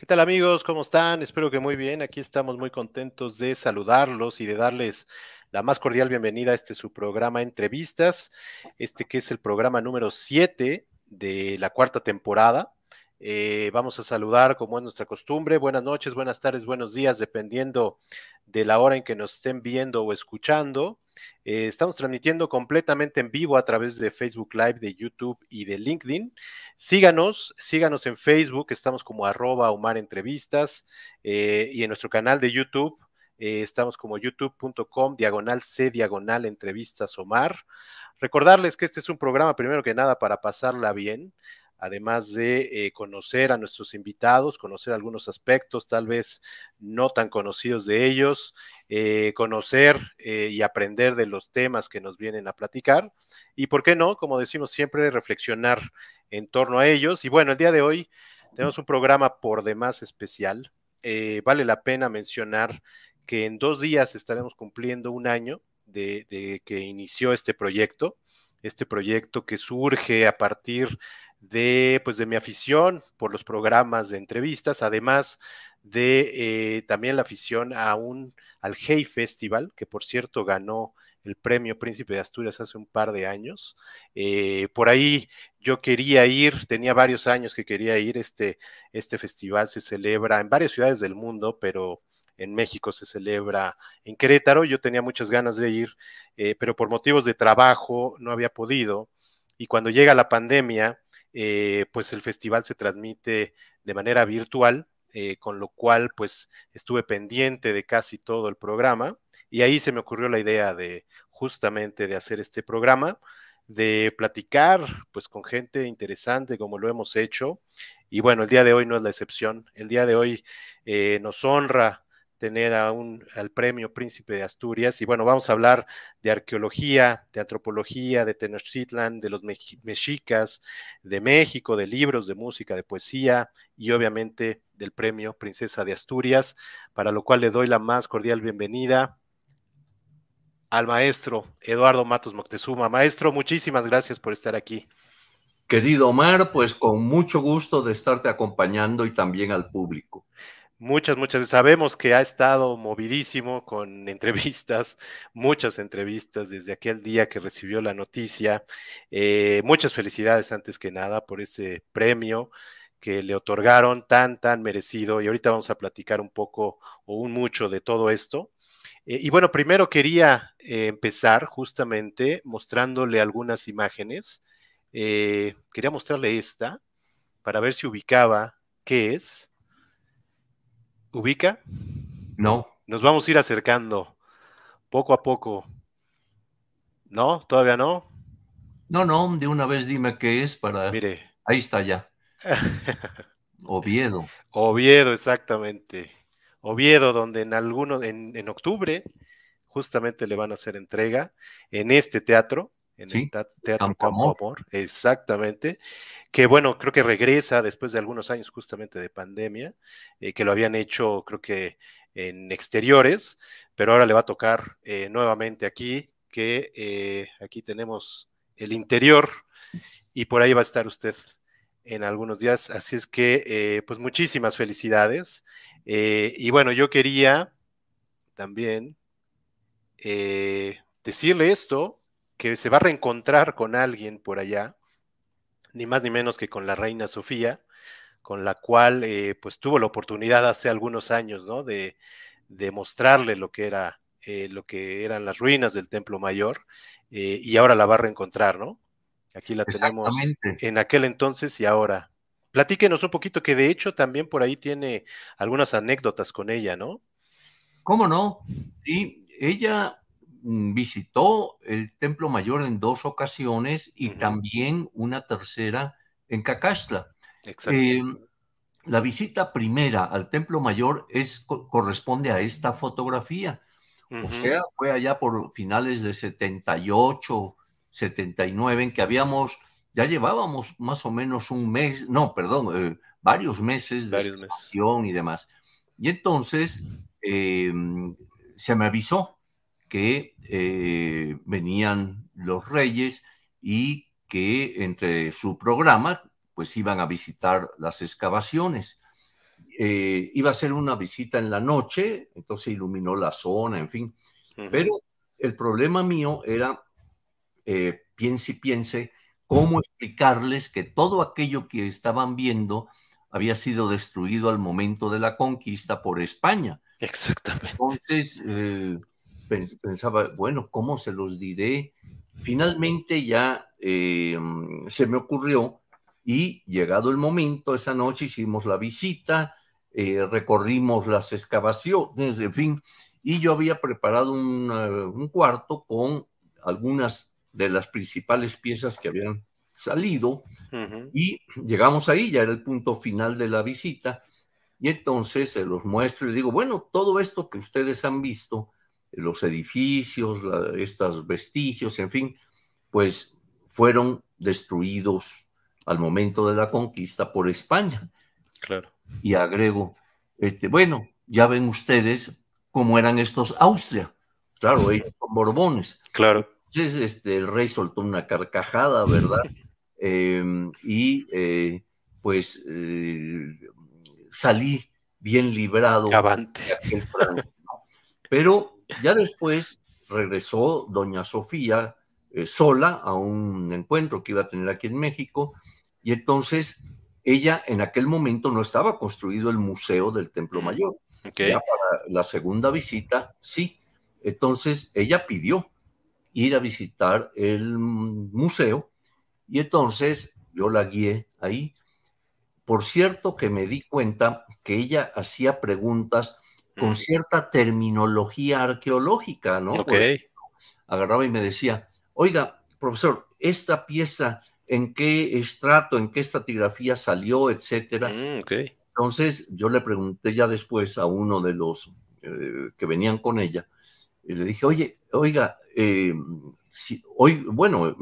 ¿Qué tal amigos? ¿Cómo están? Espero que muy bien. Aquí estamos muy contentos de saludarlos y de darles la más cordial bienvenida a este su programa Entrevistas, este que es el programa número 7 de la cuarta temporada. Eh, vamos a saludar como es nuestra costumbre. Buenas noches, buenas tardes, buenos días, dependiendo de la hora en que nos estén viendo o escuchando. Eh, estamos transmitiendo completamente en vivo a través de Facebook Live, de YouTube y de LinkedIn. Síganos, síganos en Facebook, estamos como arroba Omar Entrevistas eh, y en nuestro canal de YouTube. Eh, estamos como youtube.com diagonal C diagonal entrevistas Omar. Recordarles que este es un programa, primero que nada, para pasarla bien además de eh, conocer a nuestros invitados, conocer algunos aspectos tal vez no tan conocidos de ellos, eh, conocer eh, y aprender de los temas que nos vienen a platicar y, ¿por qué no? Como decimos siempre, reflexionar en torno a ellos. Y bueno, el día de hoy tenemos un programa por demás especial. vale la pena mencionar que en dos días estaremos cumpliendo un año de, de que inició este proyecto, este proyecto que surge a partir de, pues, de mi afición por los programas de entrevistas, además de eh, también la afición a un, al Hey Festival, que por cierto ganó el premio Príncipe de Asturias hace un par de años. Eh, por ahí yo quería ir, tenía varios años que quería ir, este, este festival se celebra en varias ciudades del mundo, pero en México se celebra en Querétaro, yo tenía muchas ganas de ir, eh, pero por motivos de trabajo no había podido. Y cuando llega la pandemia, eh, pues el festival se transmite de manera virtual, eh, con lo cual pues estuve pendiente de casi todo el programa y ahí se me ocurrió la idea de justamente de hacer este programa, de platicar pues con gente interesante como lo hemos hecho y bueno, el día de hoy no es la excepción, el día de hoy eh, nos honra tener al premio Príncipe de Asturias. Y bueno, vamos a hablar de arqueología, de antropología, de Tenochtitlan, de los mexicas, de México, de libros, de música, de poesía y obviamente del premio Princesa de Asturias, para lo cual le doy la más cordial bienvenida al maestro Eduardo Matos Moctezuma. Maestro, muchísimas gracias por estar aquí. Querido Omar, pues con mucho gusto de estarte acompañando y también al público. Muchas, muchas. Sabemos que ha estado movidísimo con entrevistas, muchas entrevistas desde aquel día que recibió la noticia. Eh, muchas felicidades antes que nada por ese premio que le otorgaron tan, tan merecido. Y ahorita vamos a platicar un poco o un mucho de todo esto. Eh, y bueno, primero quería eh, empezar justamente mostrándole algunas imágenes. quería mostrarle esta para ver si ubicaba qué es. ¿Ubica? No. Nos vamos a ir acercando poco a poco. ¿No? ¿Todavía no? No, no, de una vez dime qué es para... Mire. Ahí está ya. Oviedo. Oviedo, exactamente. Oviedo, donde en algunos, en, en octubre, justamente le van a hacer entrega en este teatro, en el Teatro Campo, Amor. exactamente, que bueno, creo que regresa después de algunos años justamente de pandemia, eh, que lo habían hecho creo que en exteriores, pero ahora le va a tocar eh, nuevamente aquí, que eh, aquí tenemos el interior y por ahí va a estar usted en algunos días, así es que pues muchísimas felicidades. y bueno, yo quería también decirle esto que se va a reencontrar con alguien por allá, ni más ni menos que con la reina Sofía, con la cual eh, pues tuvo la oportunidad hace algunos años, ¿no? De, de mostrarle lo que era eh, lo que eran las ruinas del Templo Mayor eh, y ahora la va a reencontrar, ¿no? Aquí la tenemos en aquel entonces y ahora. Platíquenos un poquito que de hecho también por ahí tiene algunas anécdotas con ella, ¿no? ¿Cómo no? Sí, ella Mm, visitó el Templo Mayor en dos ocasiones y también una tercera en Cacastla. Eh, la visita primera al Templo Mayor corresponde a esta fotografía. O sea, fue allá por finales de 78, 79, en que habíamos, ya llevábamos más o menos un mes, no, perdón, eh, varios meses de situación y demás. Y entonces em, se me avisó que eh, venían los reyes y que entre su programa pues iban a visitar las excavaciones. Eh, iba a ser una visita en la noche, entonces iluminó la zona, en fin. Pero el problema mío era, eh, piense y piense, cómo explicarles que todo aquello que estaban viendo había sido destruido al momento de la conquista por España. Exactamente. Entonces, pensaba, bueno, ¿cómo se los diré? Finalmente ya eh, mm, se me ocurrió y llegado el momento, esa noche hicimos la visita, eh, recorrimos las excavaciones, en fin, y yo había preparado eh, un, cuarto con algunas de las principales piezas que habían salido y llegamos ahí, ya era el punto final de la visita, y entonces se los muestro y digo, bueno, todo esto que ustedes han visto los edificios, estos vestigios, en fin, pues fueron destruidos al momento de la conquista por España. Claro. Y agrego, este, bueno, ya ven ustedes cómo eran estos Austria. Claro, ellos son borbones. Claro. Entonces, este, el rey soltó una carcajada, ¿verdad? Em, y eh, pues eh, salí bien librado Avante. Pero ya después regresó doña Sofía eh, sola a un encuentro que iba a tener aquí en México y entonces ella en aquel momento no estaba construido el museo del Templo mm, Mayor. para la segunda visita, sí. Entonces ella pidió ir a visitar el museo y entonces yo la guié ahí. Por cierto que me di cuenta que ella hacía preguntas con cierta terminología arqueológica, ¿no? ok agarraba y me decía, oiga, profesor, esta pieza, ¿en qué estrato, en qué estratigrafía salió, etcétera? Mm, Entonces yo le pregunté ya después a uno de los eh, que venían con ella, y le dije, oye, oiga, eh, si, hoy, bueno,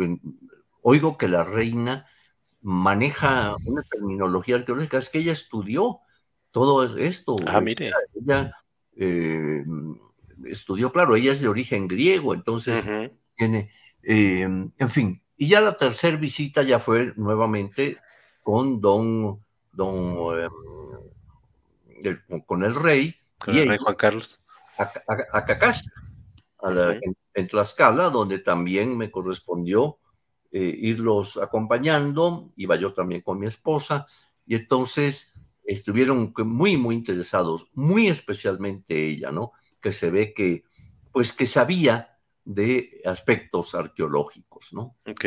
oigo que la reina maneja una terminología arqueológica, es que ella estudió todo esto. Ah, mire. Ella, eh, estudió, claro, ella es de origen griego, entonces tiene, eh, en fin, y ya la tercera visita ya fue nuevamente con don, don, em, con el rey. y el rey Juan Carlos. A, a, en, Tlaxcala, donde también me correspondió eh, irlos acompañando, iba yo también con mi esposa, y entonces estuvieron muy, muy interesados, muy especialmente ella, ¿no? Que se ve que, pues que sabía de aspectos arqueológicos, ¿no? Ok.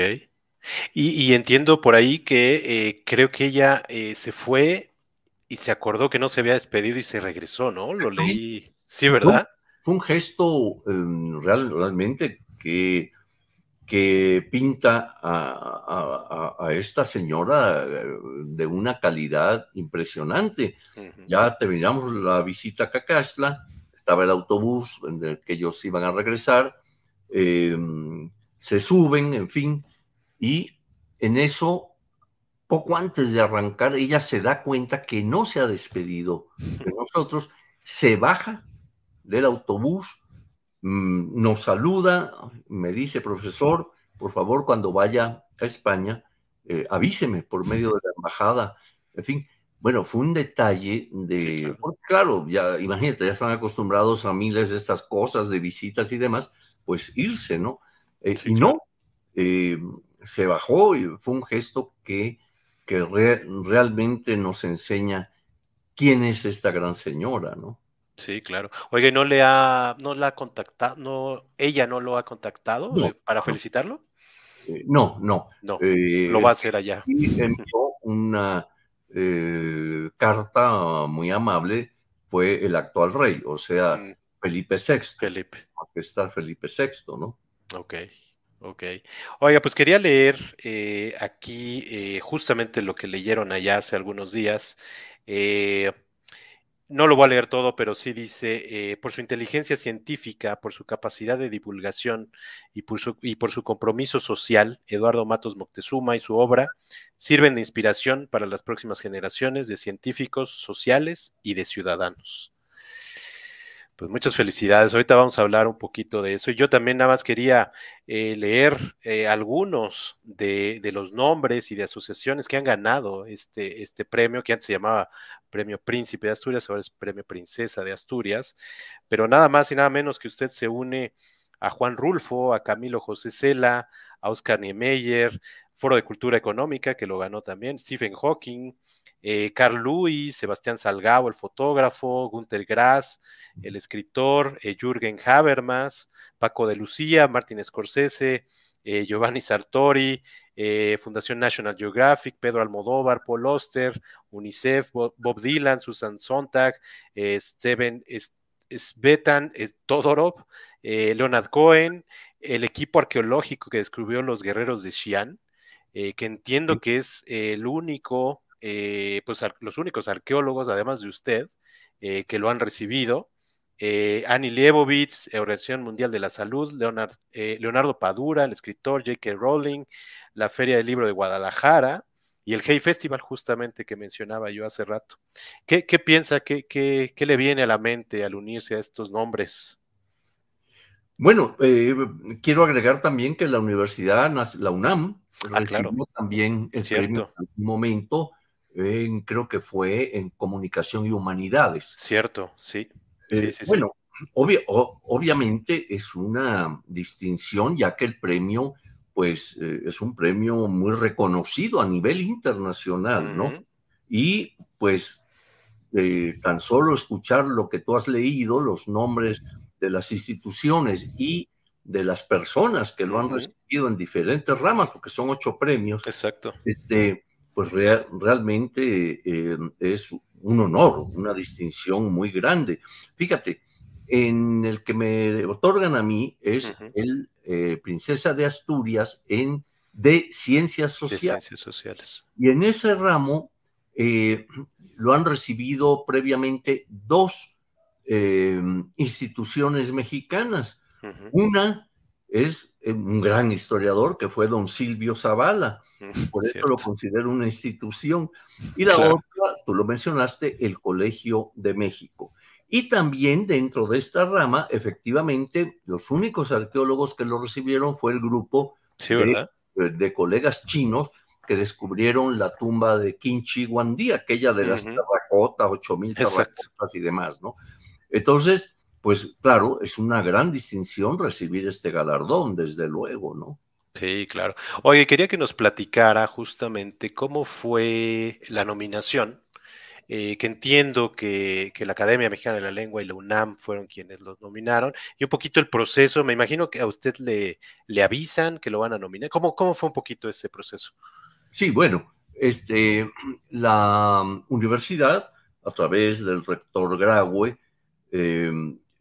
Y, entiendo por ahí que eh, creo que ella eh, se fue y se acordó que no se había despedido y se regresó, ¿no? Lo leí. Sí, ¿verdad? Fue, un gesto em, realmente que que pinta a, esta señora eh, de una calidad impresionante. Ya terminamos la visita a Cacasla, estaba el autobús en el que ellos iban a regresar, em, se suben, en fin, y en eso, poco antes de arrancar, ella se da cuenta que no se ha despedido de nosotros, se baja del autobús Mm, nos saluda, me dice, profesor, por favor, cuando vaya a España, eh, avíseme por medio de la embajada. En fin, bueno, fue un detalle de... claro. ya imagínate, ya están acostumbrados a miles de estas cosas, de visitas y demás, pues irse, ¿no? Eh, y no, eh, se bajó y fue un gesto que, que realmente nos enseña quién es esta gran señora, ¿no? Sí, claro. Oiga, no le ha, no la ha contactado, no, ella no lo ha contactado eh, para felicitarlo? Eh, no, no. No, lo eh, va a hacer allá. Y envió una carta muy amable, fue el actual rey, o sea, mm. Felipe VI. Felipe. que está Felipe VI, ¿no? Ok. Ok. Oiga, pues quería leer aquí justamente lo que leyeron allá hace algunos días. Eh, no lo voy a leer todo, pero sí dice, eh, por su inteligencia científica, por su capacidad de divulgación y por, su, y por su compromiso social, Eduardo Matos Moctezuma y su obra sirven de inspiración para las próximas generaciones de científicos sociales y de ciudadanos. Pues muchas felicidades. Ahorita vamos a hablar un poquito de eso. Y yo también nada más quería eh, leer eh, algunos de, los nombres y de asociaciones que han ganado este, este premio, que antes se llamaba Premio Príncipe de Asturias, ahora es Premio Princesa de Asturias. Pero nada más y nada menos que usted se une a Juan Rulfo, a Camilo José Cela, a Oscar Niemeyer, Foro de Cultura Económica, que lo ganó también, Stephen Hawking, eh, Carl Luis, Sebastián Salgado, el fotógrafo, Gunther Grass, el escritor, eh, Jürgen Habermas, Paco de Lucía, Martín Scorsese, eh, Giovanni Sartori, Fundación National Geographic, Pedro Almodóvar, Paul Oster, UNICEF, Bob, Dylan, Susan Sontag, Steven Svetan Todorov, Leonard Cohen, el equipo arqueológico que descubrió los guerreros de Xi'an, que entiendo que es el único eh, pues los únicos arqueólogos, además de usted, eh, que lo han recibido. Eh, Annie Liebovitz, Organización Mundial de la Salud, Leonardo, Padura, el escritor J.K. Rowling, la Feria del Libro de Guadalajara y el Hey Festival, justamente que mencionaba yo hace rato. ¿Qué, piensa, qué, le viene a la mente al unirse a estos nombres? Bueno, quiero agregar también que la universidad, la UNAM, ah, también en cierto momento creo que fue en Comunicación y Humanidades. Cierto, sí. Eh, bueno, obviamente es una distinción ya que el premio, pues eh, es un premio muy reconocido a nivel internacional, ¿no? Y pues eh, tan solo escuchar lo que tú has leído, los nombres de las instituciones y de las personas que lo han recibido en diferentes ramas, porque son ocho premios. Exacto. Este, pues realmente eh, es un honor, una distinción muy grande. Fíjate, en el que me otorgan a mí es el eh, Princesa de Asturias en de ciencias sociales. Y en ese ramo eh, lo han recibido previamente dos instituciones mexicanas. Una es eh, un gran historiador que fue don Silvio Zavala, por eso lo considero una institución. Y la otra, tú lo mencionaste, el Colegio de México. Y también dentro de esta rama, efectivamente, los únicos arqueólogos que lo recibieron fue el grupo eh, de, colegas chinos que descubrieron la tumba de kimchi wandi aquella de las uh terracotas, 8000 y demás, ¿no? Entonces, pues claro, es una gran distinción recibir este galardón, desde luego, ¿no? Sí, claro. Oye, quería que nos platicara justamente cómo fue la nominación, eh, que entiendo que, la Academia Mexicana de la Lengua y la UNAM fueron quienes los nominaron, y un poquito el proceso, me imagino que a usted le, le avisan que lo van a nominar. ¿Cómo, cómo fue un poquito ese proceso? Sí, bueno, este, la um, universidad, a través del rector Graue, eh,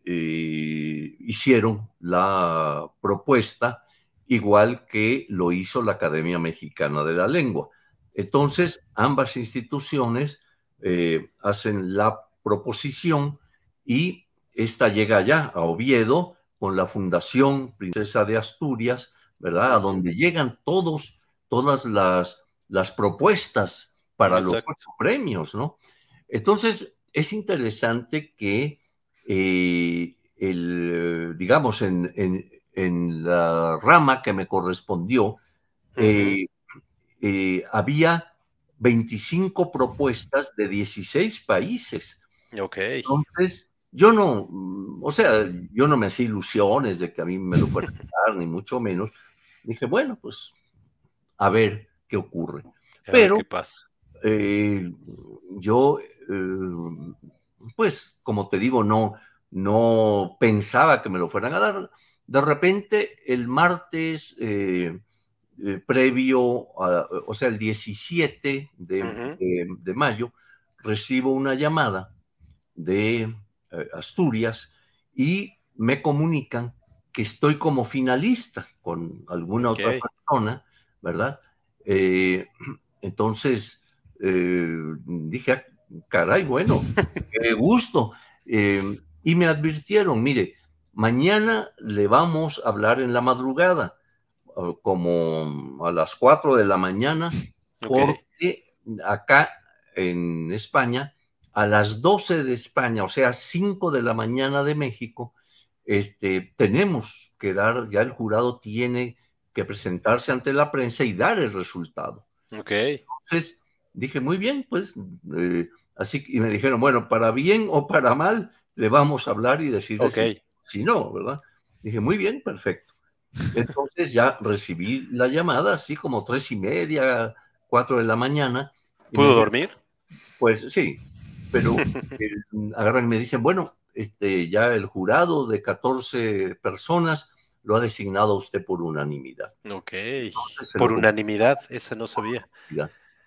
eh, hicieron la propuesta, igual que lo hizo la Academia Mexicana de la Lengua. Entonces, ambas instituciones eh, hacen la proposición y esta llega ya a Oviedo con la Fundación Princesa de Asturias, ¿verdad? A donde llegan todos, todas las, las propuestas para los premios, ¿no? Entonces, es interesante que el, digamos, en, la rama que me correspondió, eh, eh, había 25 propuestas de 16 países. Entonces, yo no, mm, o sea, yo no me hacía ilusiones de que a mí me lo fuera a quitar ni mucho menos. Dije, bueno, pues a ver qué ocurre. Pero, ¿qué pasa? Eh, yo pues como te digo, no, no pensaba que me lo fueran a dar. De repente, el martes eh, eh, previo, o sea, el 17 de, mayo, recibo una llamada de eh, Asturias y me comunican que estoy como finalista con alguna otra persona, ¿verdad? entonces, dije, caray, bueno, qué gusto. Em, y me advirtieron, mire, mañana le vamos a hablar en la madrugada, como a las 4 de la mañana, porque acá en España, a las 12 de España, o sea, 5 de la mañana de México, este, tenemos que dar, ya el jurado tiene que presentarse ante la prensa y dar el resultado. Okay. Entonces, dije, muy bien, pues eh, Así que y me dijeron, bueno, para bien o para mal, le vamos a hablar y decirle okay. si, no, ¿verdad? Dije, muy bien, perfecto. Entonces ya recibí la llamada, así como tres y media, cuatro de la mañana. ¿Pudo dormir? Pues sí, pero eh, agarran y me dicen, bueno, este, ya el jurado de 14 personas lo ha designado a usted por unanimidad. Ok, por unanimidad, eso no sabía.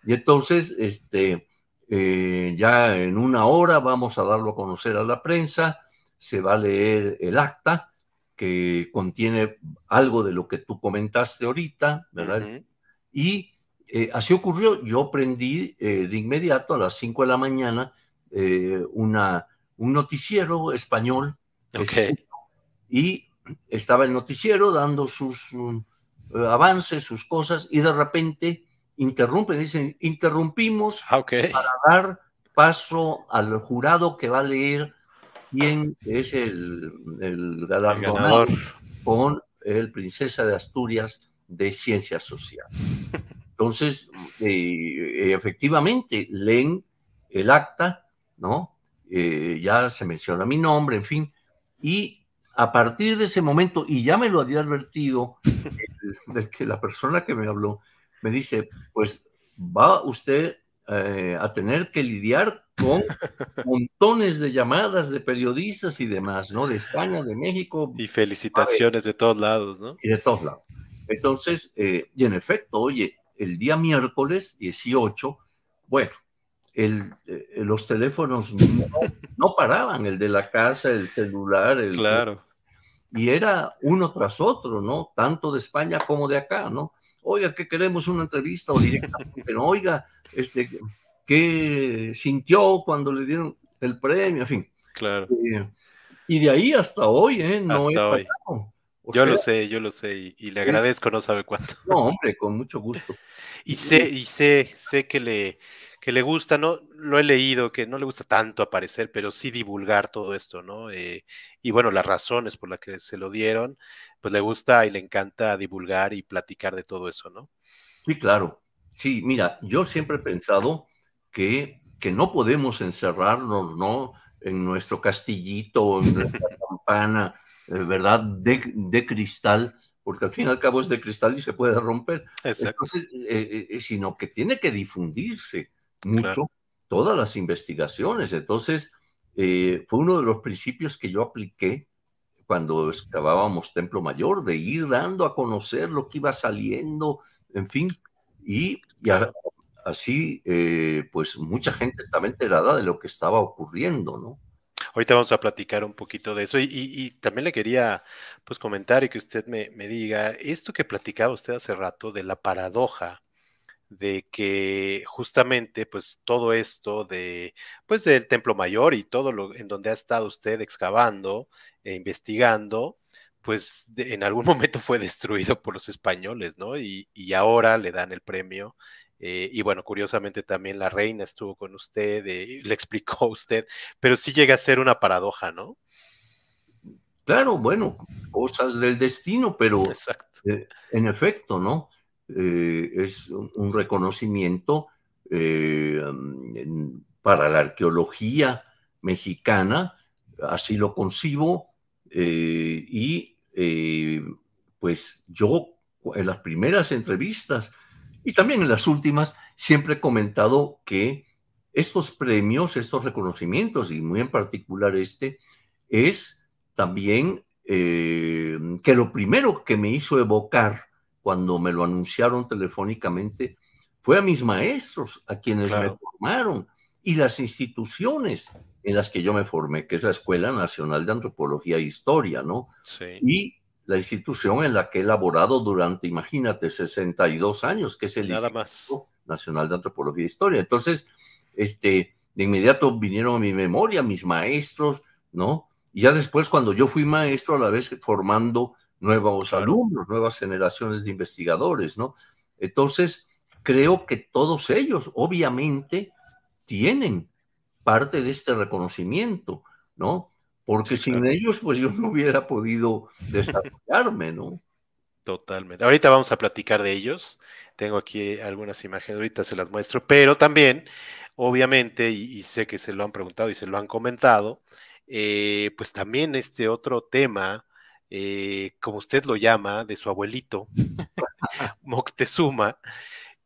Y entonces, este, eh, ya en una hora vamos a darlo a conocer a la prensa, se va a leer el acta que contiene algo de lo que tú comentaste ahorita, ¿verdad? Y eh, así ocurrió, yo prendí eh, de inmediato a las 5 de la mañana una, un noticiero español y estaba el noticiero dando sus mm, avances, sus cosas y de repente interrumpen, dicen, interrumpimos ah, para dar paso al jurado que va a leer quién es el, el galardonado con el Princesa de Asturias de Ciencias Sociales. Entonces, eh, efectivamente, leen el acta, ¿no? Eh, ya se menciona mi nombre, en fin, y a partir de ese momento, y ya me lo había advertido de que la persona que me habló, me dice, pues va usted eh, a tener que lidiar con montones de llamadas de periodistas y demás, ¿no? De España, de México. Y felicitaciones de todos lados, ¿no? Y de todos lados. Entonces, eh, y en efecto, oye, el día miércoles 18, bueno, el, eh, los teléfonos no, no, paraban, el de la casa, el celular, el... Claro. Y era uno tras otro, ¿no? Tanto de España como de acá, ¿no? oiga, ¿qué queremos una entrevista o directamente, pero oiga, este, sintió cuando le dieron el premio, en fin. Claro. Eh, y de ahí hasta hoy, ¿eh? No he hoy. yo lo sé, yo lo sé, y, le agradezco, no sabe cuánto. No, hombre, con mucho gusto. y sé, y sé, sé que le, que le gusta, ¿no? Lo he leído, que no le gusta tanto aparecer, pero sí divulgar todo esto, ¿no? Eh, y bueno, las razones por las que se lo dieron, pues le gusta y le encanta divulgar y platicar de todo eso, ¿no? Sí, claro. Sí, mira, yo siempre he pensado que, que no podemos encerrarnos, ¿no? En nuestro castillito, en nuestra campana, eh, ¿verdad? De, cristal, porque al fin y al cabo es de cristal y se puede romper. Entonces, eh, sino que tiene que difundirse mucho todas las investigaciones. Entonces, eh, fue uno de los principios que yo apliqué cuando excavábamos Templo Mayor, de ir dando a conocer lo que iba saliendo, en fin, y, y así, eh, pues mucha gente estaba enterada de lo que estaba ocurriendo, ¿no? Ahorita vamos a platicar un poquito de eso y, también le quería pues comentar y que usted me, me, diga esto que platicaba usted hace rato de la paradoja de que justamente pues todo esto de pues del templo mayor y todo lo en donde ha estado usted excavando e investigando pues en algún momento fue destruido por los españoles, ¿no? Y, ahora le dan el premio. Eh, y bueno, curiosamente también la reina estuvo con usted, eh, le explicó a usted, pero sí llega a ser una paradoja, ¿no? Claro, bueno, cosas del destino, pero eh, en efecto, ¿no? Eh, es un reconocimiento eh, para la arqueología mexicana, así lo concibo, eh, y pues yo en las primeras entrevistas y también en las últimas siempre he comentado que estos premios, estos reconocimientos, y muy en particular este, es también que lo primero que me hizo evocar cuando me lo anunciaron telefónicamente, fue a mis maestros, a quienes me formaron, y las instituciones en las que yo me formé, que es la Escuela Nacional de Antropología e Historia, ¿no? Sí. Y la institución en la que he elaborado durante, imagínate, 62 años, que es el Instituto Nacional de Antropología e Historia. Entonces, este, de inmediato vinieron a mi memoria mis maestros, ¿no? Y ya después, cuando yo fui maestro, a la vez formando nuevos alumnos, nuevas generaciones de investigadores, ¿no? Entonces, creo que todos ellos, obviamente, tienen parte de este reconocimiento, ¿no? Porque sin ellos, pues yo no hubiera podido desarrollarme, ¿no? Totalmente. Ahorita vamos a platicar de ellos. Tengo aquí algunas imágenes, ahorita se las muestro, pero también, obviamente, y, sé que se lo han preguntado y se lo han comentado, eh, pues también este otro tema eh, como usted lo llama, de su abuelito, Moctezuma,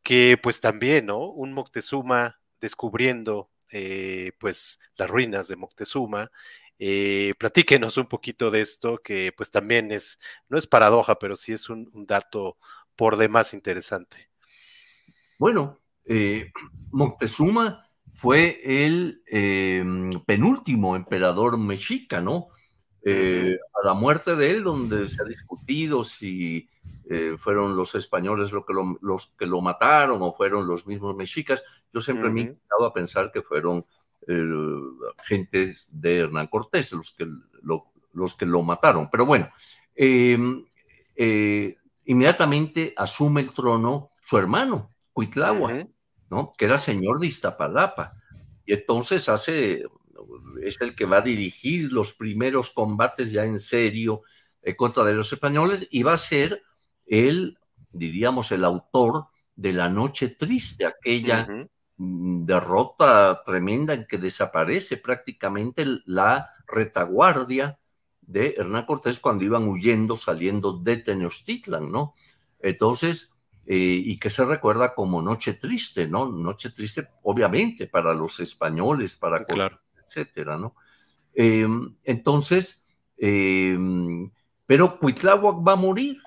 que pues también, ¿no? Un Moctezuma descubriendo eh, pues las ruinas de Moctezuma. Eh, platíquenos un poquito de esto, que pues también es, no es paradoja, pero sí es un, un dato por demás interesante. Bueno, Moctezuma fue el em, penúltimo emperador mexica, ¿no? Eh, a la muerte de él, donde se ha discutido si eh, fueron los españoles que los que lo mataron o fueron los mismos mexicas. Yo siempre me he quedado a pensar que fueron eh, gentes de Hernán Cortés los que lo, los que lo mataron. Pero bueno, em, eh, inmediatamente asume el trono su hermano, Cuitlagua, ¿no? que era señor de Iztapalapa. Y entonces hace es el que va a dirigir los primeros combates ya en serio eh, contra de los españoles y va a ser el, diríamos, el autor de la noche triste, aquella mm, derrota tremenda en que desaparece prácticamente la retaguardia de Hernán Cortés cuando iban huyendo, saliendo de Tenochtitlan, ¿no? Entonces, eh, y que se recuerda como Noche Triste, ¿no? Noche Triste, obviamente, para los españoles, para etcétera, ¿no? Em, entonces, em, pero Cuitláhuac va a morir,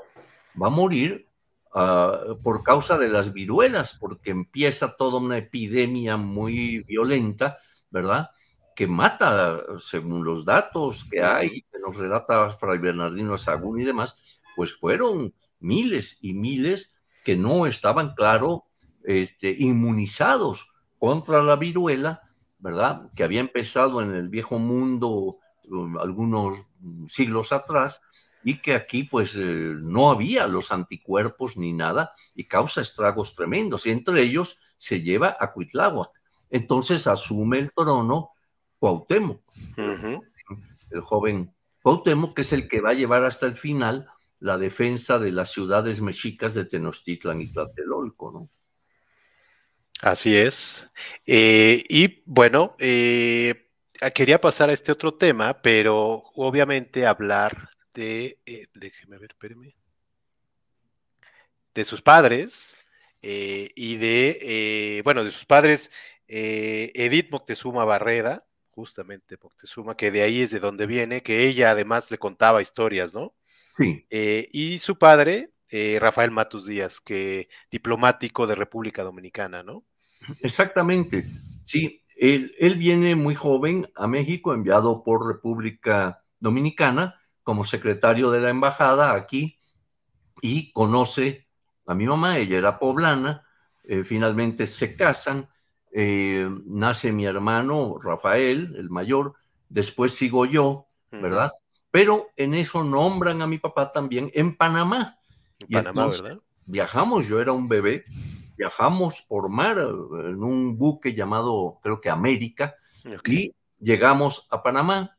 va a morir ah, por causa de las viruelas, porque empieza toda una epidemia muy violenta, ¿verdad? Que mata, según los datos que hay, que nos relata Fray Bernardino Sagún y demás, pues fueron miles y miles que no estaban, claro, este, inmunizados contra la viruela ¿verdad? Que había empezado en el viejo mundo um, algunos mm, siglos atrás y que aquí pues eh, no había los anticuerpos ni nada y causa estragos tremendos. Y entre ellos se lleva a Cuitláhuac. Entonces asume el trono Cuauhtémoc, el joven Cuauhtémoc, que es el que va a llevar hasta el final la defensa de las ciudades mexicas de Tenochtitlan y Tlatelolco, ¿no? Así es. Eh, y bueno, eh, ah, quería pasar a este otro tema, pero obviamente hablar de, eh, déjeme ver, espérame, de sus padres y de, bueno, de sus padres, Edith Moctezuma Barreda, justamente Moctezuma, que de ahí es de donde viene, que ella además le contaba historias, ¿no? Sí. y su padre, Rafael Matus Díaz, que diplomático de República Dominicana, ¿no? Exactamente, sí. Él, viene muy joven a México, enviado por República Dominicana como secretario de la embajada aquí y conoce a mi mamá, ella era poblana, eh, finalmente se casan, eh, nace mi hermano Rafael, el mayor, después sigo yo, ¿verdad? Pero en eso nombran a mi papá también en Panamá. Panamá, ¿verdad? Viajamos, yo era un bebé, viajamos por mar en un buque llamado, creo que América, y llegamos a Panamá.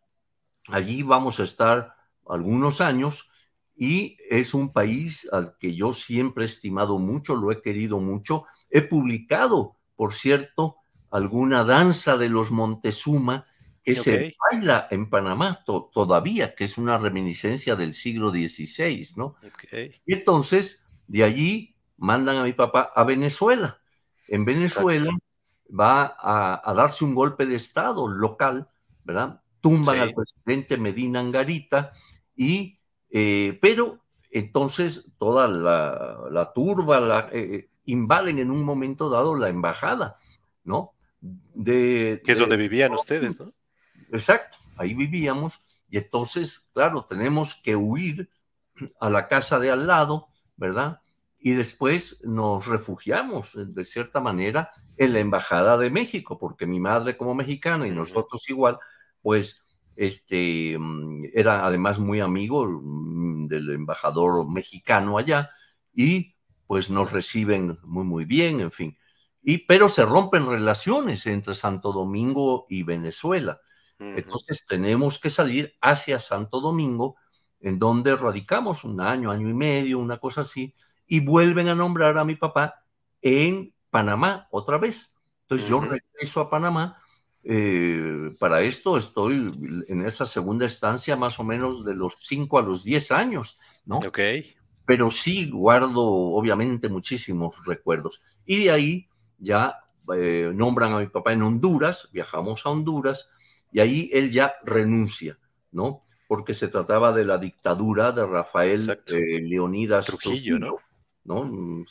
Allí vamos a estar algunos años y es un país al que yo siempre he estimado mucho, lo he querido mucho. He publicado, por cierto, alguna danza de los Montezuma que se baila en Panamá todavía, que es una reminiscencia del siglo XVI, ¿no? Y entonces, de allí mandan a mi papá a Venezuela. En Venezuela va a, darse un golpe de Estado local, ¿verdad? Tumban al presidente Medina Angarita y, eh, pero entonces toda la, turba la, eh, eh, invaden en un momento dado la embajada, ¿no? De, que es donde vivían ustedes, ¿no? Exacto, ahí vivíamos y entonces, claro, tenemos que huir a la casa de al lado, ¿verdad? y después nos refugiamos, de cierta manera, en la Embajada de México, porque mi madre como mexicana y nosotros igual, pues este, mm, era además muy amigo mm, del embajador mexicano allá y pues nos reciben muy, muy bien, en fin. Y, pero se rompen relaciones entre Santo Domingo y Venezuela. Entonces tenemos que salir hacia Santo Domingo, en donde radicamos un año, año y medio, una cosa así, y vuelven a nombrar a mi papá en Panamá otra vez. Entonces yo regreso a Panamá. Eh, para esto estoy en esa segunda estancia más o menos de los 5 a los 10 años, ¿no? Ok. Pero sí guardo obviamente muchísimos recuerdos. Y de ahí ya eh, nombran a mi papá en Honduras, viajamos a Honduras y ahí él ya renuncia, ¿no? Porque se trataba de la dictadura de Rafael eh, Leonidas Trujillo ¿no? ¿no? Un mm,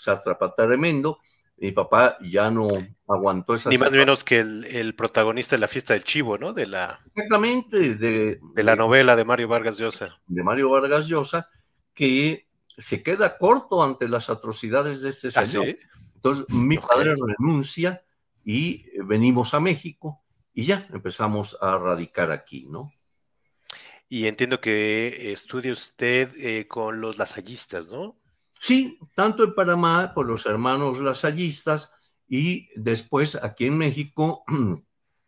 tremendo. Mi papá ya no aguantó esa. Ni más ni menos que el, protagonista de la fiesta del chivo, ¿no? De la. Exactamente. De, la novela de Mario Vargas Llosa. De Mario Vargas Llosa, que se queda corto ante las atrocidades de este ¿Ah, Entonces, mi padre renuncia y eh, venimos a México y ya empezamos a radicar aquí, ¿no? Y entiendo que estudia usted eh, con los lasallistas, ¿no? Sí, tanto en Panamá por los hermanos lasallistas y después aquí en México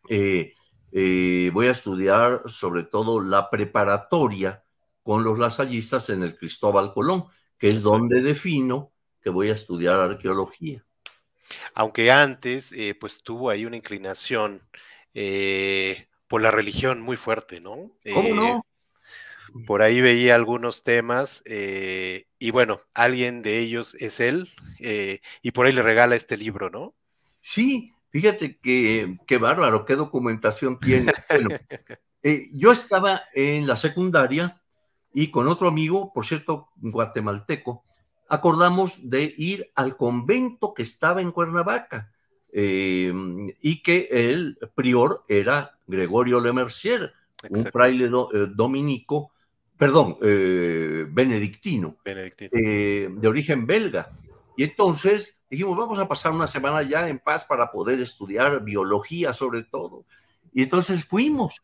eh, eh, voy a estudiar sobre todo la preparatoria con los lasallistas en el Cristóbal Colón, que es donde defino que voy a estudiar arqueología. Aunque antes, eh, pues tuvo ahí una inclinación por la religión muy fuerte, ¿no? ¿Cómo no? Por ahí veía algunos temas eh, y bueno, alguien de ellos es él eh, y por ahí le regala este libro, ¿no? Sí, fíjate que qué bárbaro, qué documentación tiene. Eh, yo estaba en la secundaria y con otro amigo, por cierto, guatemalteco, acordamos de ir al convento que estaba en Cuernavaca y que el prior era Gregorio Lemercier un fraile dominico perdón, eh, benedictino, eh, de origen belga. Y entonces dijimos, vamos a pasar una semana ya en paz para poder estudiar biología sobre todo. Y entonces fuimos,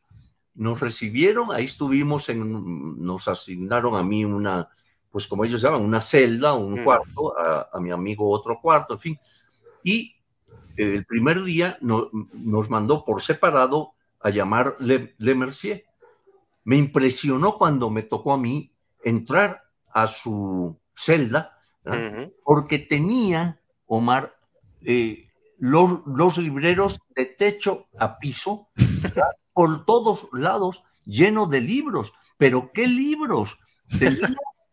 nos recibieron, ahí estuvimos, nos asignaron a mí una, pues como ellos llaman, una celda, un cuarto, a, mi amigo otro cuarto, en fin. Y eh, el primer día nos mandó por separado a llamar Le Mercier me impresionó cuando me tocó a mí entrar a su celda, porque tenía, Omar, eh, los, libreros de techo a piso, por todos lados, lleno de libros. Pero ¿qué libros?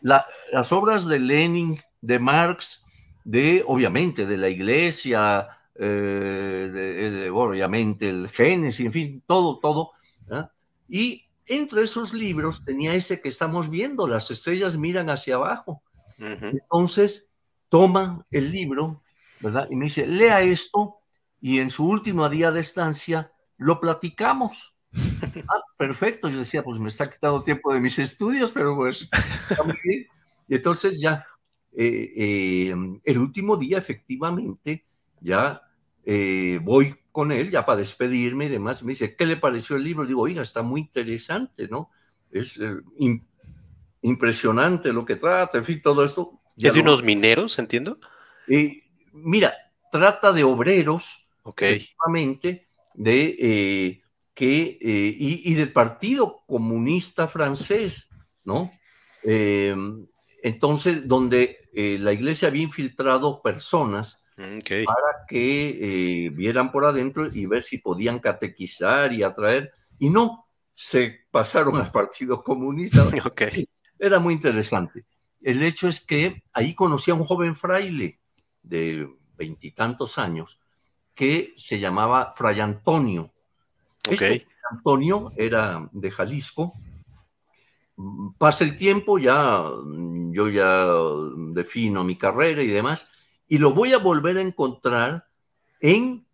las obras de Lenin, de Marx, de, obviamente, de la iglesia, eh, obviamente, el Génesis, en fin, todo, todo. Y entre esos libros tenía ese que estamos viendo, las estrellas miran hacia abajo. Entonces, toma el libro, ¿verdad? Y me dice, lea esto y en su último día de estancia lo platicamos. Ah, perfecto. Yo decía, pues me está quitando tiempo de mis estudios, pero pues Y entonces ya, eh, eh, el último día efectivamente, ya eh, voy con él ya para despedirme y demás. Me dice, ¿qué le pareció el libro? Digo, oiga, está muy interesante, ¿no? Es eh, impresionante lo que trata, en fin, todo esto. ¿Es de unos mineros, entiendo? y eh, mira, trata de obreros, Ok. de, eh, que, y, del Partido Comunista Francés, ¿no? Em, entonces, donde la iglesia había infiltrado personas Mm, para que eh, vieran por adentro y ver si podían catequizar y atraer. Y no, se pasaron al Partido Comunista. Era muy interesante. El hecho es que ahí conocí a un joven fraile de veintitantos años que se llamaba Fray Antonio. Este Antonio era de Jalisco. Mm, pasa el tiempo, ya mm, yo ya defino mi carrera y demás, y lo voy a volver a encontrar en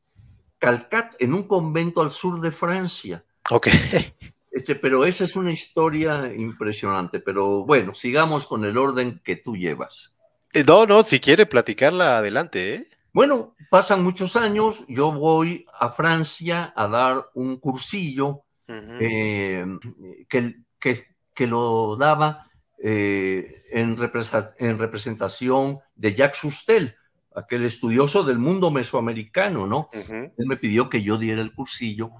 Calcat, en un convento al sur de Francia. Ok. Este, pero esa es una historia impresionante. Pero bueno, sigamos con el orden que tú llevas. Eh, no, no, si quiere platicarla, adelante. ¿eh? Bueno, pasan muchos años, yo voy a Francia a dar un cursillo eh, que, que, lo daba en, representación de Jacques Sustel, aquel estudioso del mundo mesoamericano, ¿no? Él me pidió que yo diera el cursillo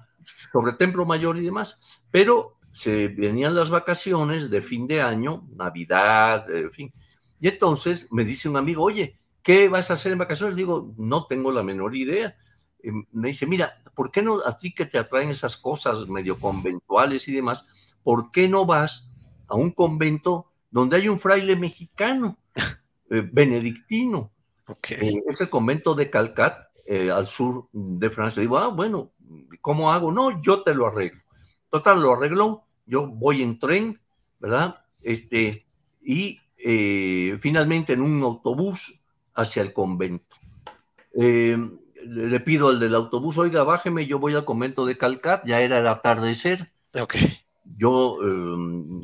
sobre Templo Mayor y demás, pero se venían las vacaciones de fin de año, Navidad, en fin. Y entonces me dice un amigo, oye, ¿qué vas a hacer en vacaciones? Digo, no tengo la menor idea. me dice, mira, ¿por qué no a ti que te atraen esas cosas medio conventuales y demás, ¿por qué no vas a un convento donde hay un fraile mexicano, eh, benedictino? Eh, es el convento de Calcat, eh, al sur de Francia. Digo, ah, bueno, ¿cómo hago? No, yo te lo arreglo. Total, lo arreglo, yo voy en tren, ¿verdad? Este, y eh, finalmente en un autobús hacia el convento. le pido al del autobús, oiga, bájeme, yo voy al convento de Calcat, ya era el atardecer. Okay. Yo,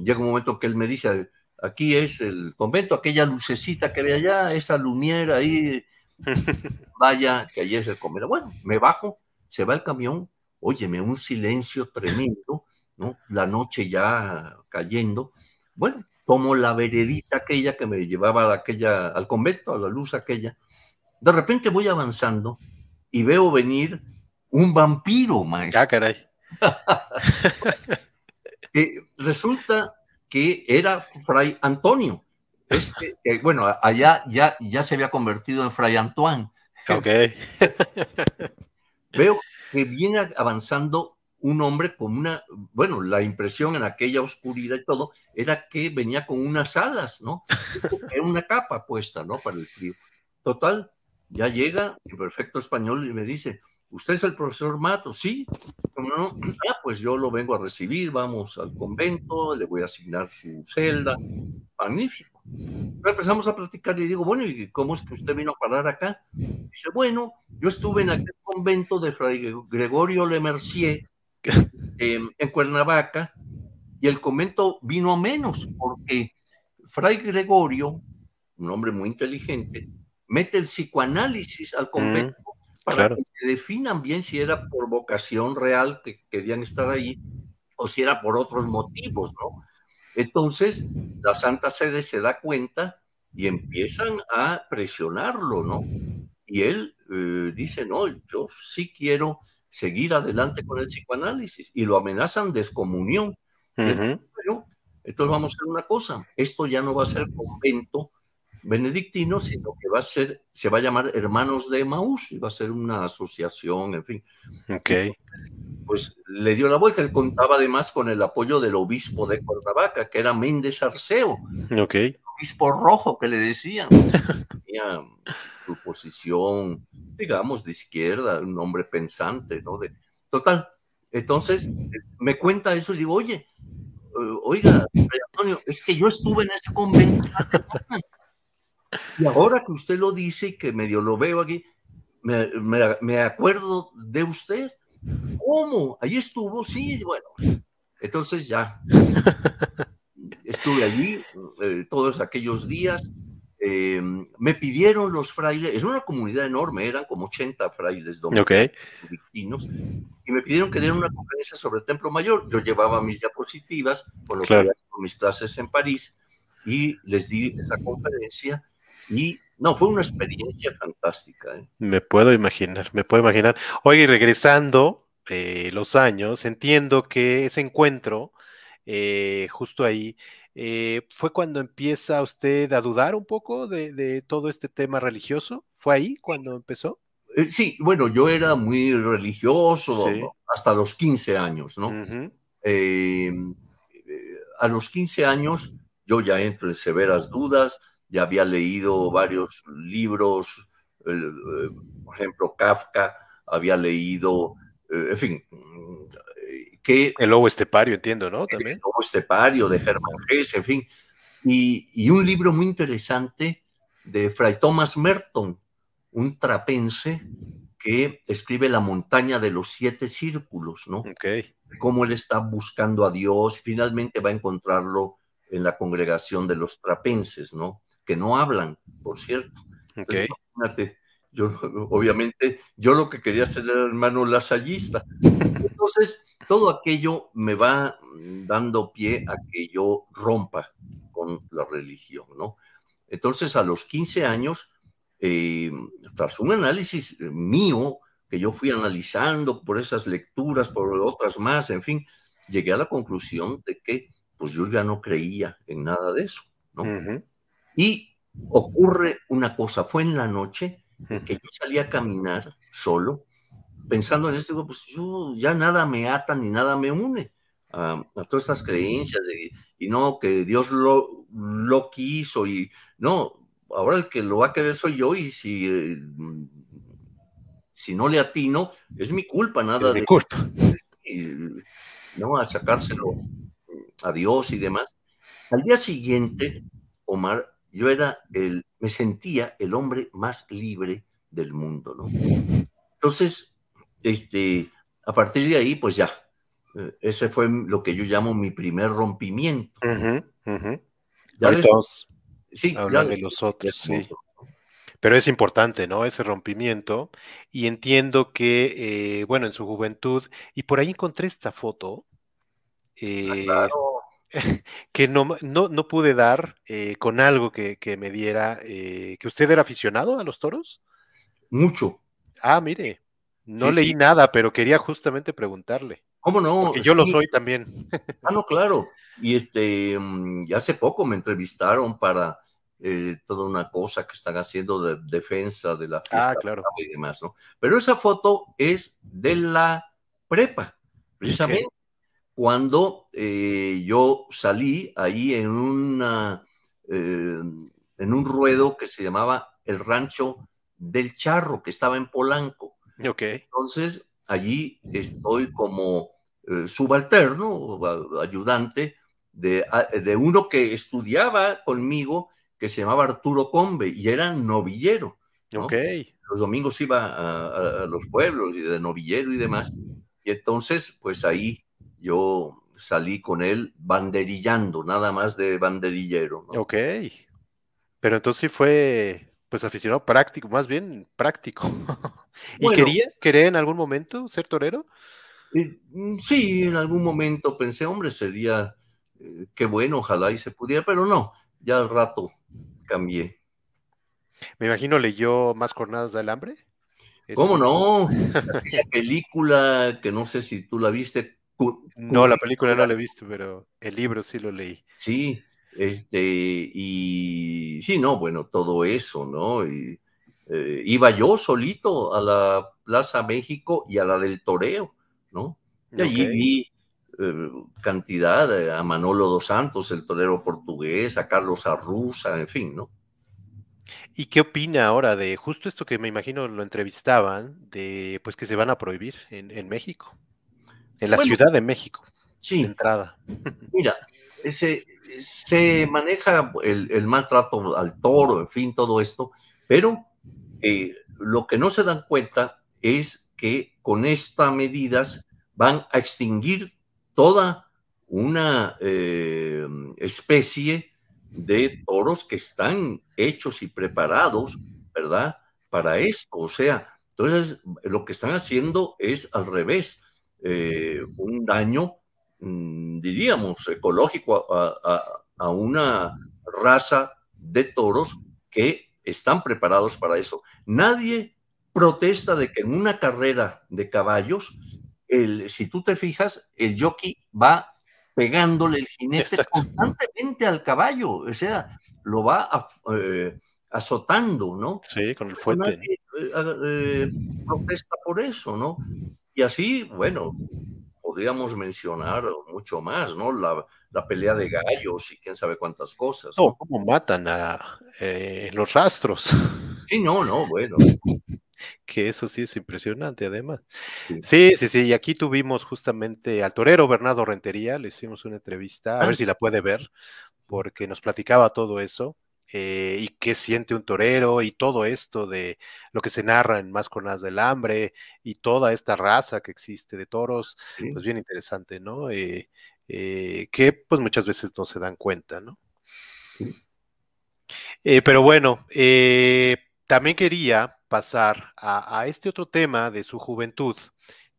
llega un momento que él me dice, Aquí es el convento, aquella lucecita que ve allá, esa lumiera ahí, vaya, que allí es el convento. Bueno, me bajo, se va el camión, óyeme, un silencio tremendo, ¿no? La noche ya cayendo. Bueno, tomo la veredita aquella que me llevaba aquella, al convento, a la luz aquella. De repente voy avanzando y veo venir un vampiro, ah, maestro. Ah, caray. resulta que era Fray Antonio. Este, eh, bueno, allá ya, ya se había convertido en Fray Antoine. Ok. Veo que viene avanzando un hombre con una, bueno, la impresión en aquella oscuridad y todo era que venía con unas alas, ¿no? Era una capa puesta, ¿no? Para el frío. Total, ya llega el perfecto español y me dice, usted es el profesor Mato? sí, ah, pues yo lo vengo a recibir, vamos al convento, le voy a asignar su celda, magnífico. empezamos a platicar y digo, bueno, ¿y cómo es que usted vino a parar acá? Dice, bueno, yo estuve en aquel convento de Fray Gregorio Le Mercier, em, en Cuernavaca, y el convento vino a menos, porque Fray Gregorio, un hombre muy inteligente, mete el psicoanálisis al convento. Mm para que se definan bien si era por vocación real que querían estar ahí o si era por otros motivos, ¿no? Entonces, la Santa Sede se da cuenta y empiezan a presionarlo, ¿no? Y él eh, dice, no, yo sí quiero seguir adelante con el psicoanálisis y lo amenazan descomunión. entonces, entonces vamos a hacer una cosa, esto ya no va a ser convento, benedictino, sino que va a ser, se va a llamar Hermanos de Maús y va a ser una asociación, en fin. Ok. pues le dio la vuelta. Él contaba además con el apoyo del obispo de Cuernavaca, que era Méndez Arceo. obispo rojo, que le decían. Tenía su posición, digamos, de izquierda, un hombre pensante, ¿no? total. Entonces, me cuenta eso y digo, oye, eh, oiga, Antonio, es que yo estuve en ese convento. Y ahora que usted lo dice y que medio lo veo aquí, me, me, acuerdo de usted. ¿Cómo? ahí estuvo, sí, bueno. Entonces ya. Estuve allí eh, todos aquellos días. Eh, me pidieron los frailes, es una comunidad enorme, eran como 80 frailes dominicanos, y me pidieron que diera una conferencia sobre el Templo Mayor. Yo llevaba mis diapositivas, con lo mis clases en París, y les di esa conferencia y no, fue una experiencia fantástica. ¿eh? Me puedo imaginar, me puedo imaginar. Oye, regresando eh, los años, entiendo que ese encuentro, eh, justo ahí, fue cuando empieza usted a dudar un poco de, todo este tema religioso. ¿Fue ahí cuando empezó? Sí, bueno, yo era muy religioso hasta los 15 años, ¿no? a los 15 años yo ya entré en severas dudas, ya había leído varios libros, eh, por ejemplo, Kafka, había leído, eh, en fin, mm, que... El Lobo Estepario, entiendo, ¿no? También. El Lobo Estepario de Germán Hesse, en fin. Y, un libro muy interesante de Fray Thomas Merton, un trapense que escribe La montaña de los siete círculos, ¿no? Okay. Cómo él está buscando a Dios, y finalmente va a encontrarlo en la congregación de los trapenses, ¿no? que no hablan, por cierto. imagínate, yo, obviamente, yo lo que quería ser era hermano lasallista. Entonces, todo aquello me va dando pie a que yo rompa con la religión, ¿no? Entonces, a los 15 años, eh, tras un análisis mío, que yo fui analizando por esas lecturas, por otras más, en fin, llegué a la conclusión de que pues yo ya no creía en nada de eso, ¿no? Y ocurre una cosa, fue en la noche que yo salí a caminar solo, pensando en esto, digo, pues yo ya nada me ata ni nada me une a, todas estas creencias de, y no que Dios lo, lo quiso y no, ahora el que lo va a querer soy yo y si, eh, si no le atino, es mi culpa, nada de... Culpa. no, sacárselo mm, a Dios y demás. Al día siguiente, Omar, yo era el, me sentía el hombre más libre del mundo, ¿no? Entonces, este, a partir de ahí, pues ya, eh, ese fue lo que yo llamo mi primer rompimiento. ¿Ya sí, de los otros, sí. Pero es importante, ¿no? Ese rompimiento. Y entiendo que, eh, bueno, en su juventud, y por ahí encontré esta foto. Ah, eh, que no, no, pude dar eh, con algo que, me diera, eh, que usted era aficionado a los toros. Mucho. Ah, mire, no leí nada, pero quería justamente preguntarle. ¿Cómo no? Porque yo lo soy también. Ah, no, claro. Y este, mm, hace poco me entrevistaron para eh, toda una cosa que están haciendo de defensa de la ah, fiesta claro. y demás, ¿no? Pero esa foto es de la prepa, precisamente cuando eh, yo salí ahí en, una, eh, en un ruedo que se llamaba el Rancho del Charro, que estaba en Polanco. Entonces, allí estoy como eh, subalterno, ayudante de, ah, de, uno que estudiaba conmigo, que se llamaba Arturo Combe, y era novillero. Los domingos iba a, a, los pueblos y de novillero y demás. Y entonces, pues ahí yo salí con él banderillando, nada más de banderillero. ¿no? Ok. Pero entonces sí fue pues aficionado práctico, más bien práctico. ¿Y quería, quería en algún momento ser torero? Eh, mm, sí, en algún momento pensé, hombre, sería, eh, qué bueno, ojalá y se pudiera, pero no, ya al rato cambié. Me imagino leyó más jornadas de hambre. ¿Cómo no? Aquella película que no sé si tú la viste, no, la película no la he visto, pero el libro sí lo leí. Sí, este, y sí, no, bueno, todo eso, ¿no? Eh, iba yo solito a la Plaza México y a la del Toreo, ¿no? Y allí vi eh, cantidad eh, a Manolo dos Santos, el torero portugués, a Carlos Arruza, en fin, ¿no? ¿Y qué opina ahora de justo esto que me imagino lo entrevistaban, de pues que se van a prohibir en México? En la Ciudad de México. Sí. entrada. Mira, se, se maneja el, maltrato al toro, en fin, todo esto, pero eh, lo que no se dan cuenta es que con estas medidas van a extinguir toda una eh, especie de toros que están hechos y preparados, ¿verdad? Para esto. O sea, entonces lo que están haciendo es al revés eh, un daño, mm, diríamos, ecológico a, una raza de toros que están preparados para eso. Nadie protesta de que en una carrera de caballos, el, si tú te fijas, el jockey va pegándole el jinete constantemente al caballo, o sea, lo va eh, azotando, ¿no? Sí, con el fuerte. Eh, protesta por eso, ¿no? Y así, bueno, podríamos mencionar mucho más, ¿no? La, la, pelea de gallos y quién sabe cuántas cosas. No, cómo matan a eh, los rastros. Sí, no, no, bueno. que eso sí es impresionante, además. Sí. sí, sí, y aquí tuvimos justamente al torero Bernardo Rentería, le hicimos una entrevista, a ver ah. si la puede ver, porque nos platicaba todo eso. Eh, y qué siente un torero y todo esto de lo que se narra en Más Cornadas del Hambre y toda esta raza que existe de toros, pues bien interesante, ¿no? Eh, eh, que pues muchas veces no se dan cuenta, ¿no? pero bueno, también quería pasar a, a este otro tema de su juventud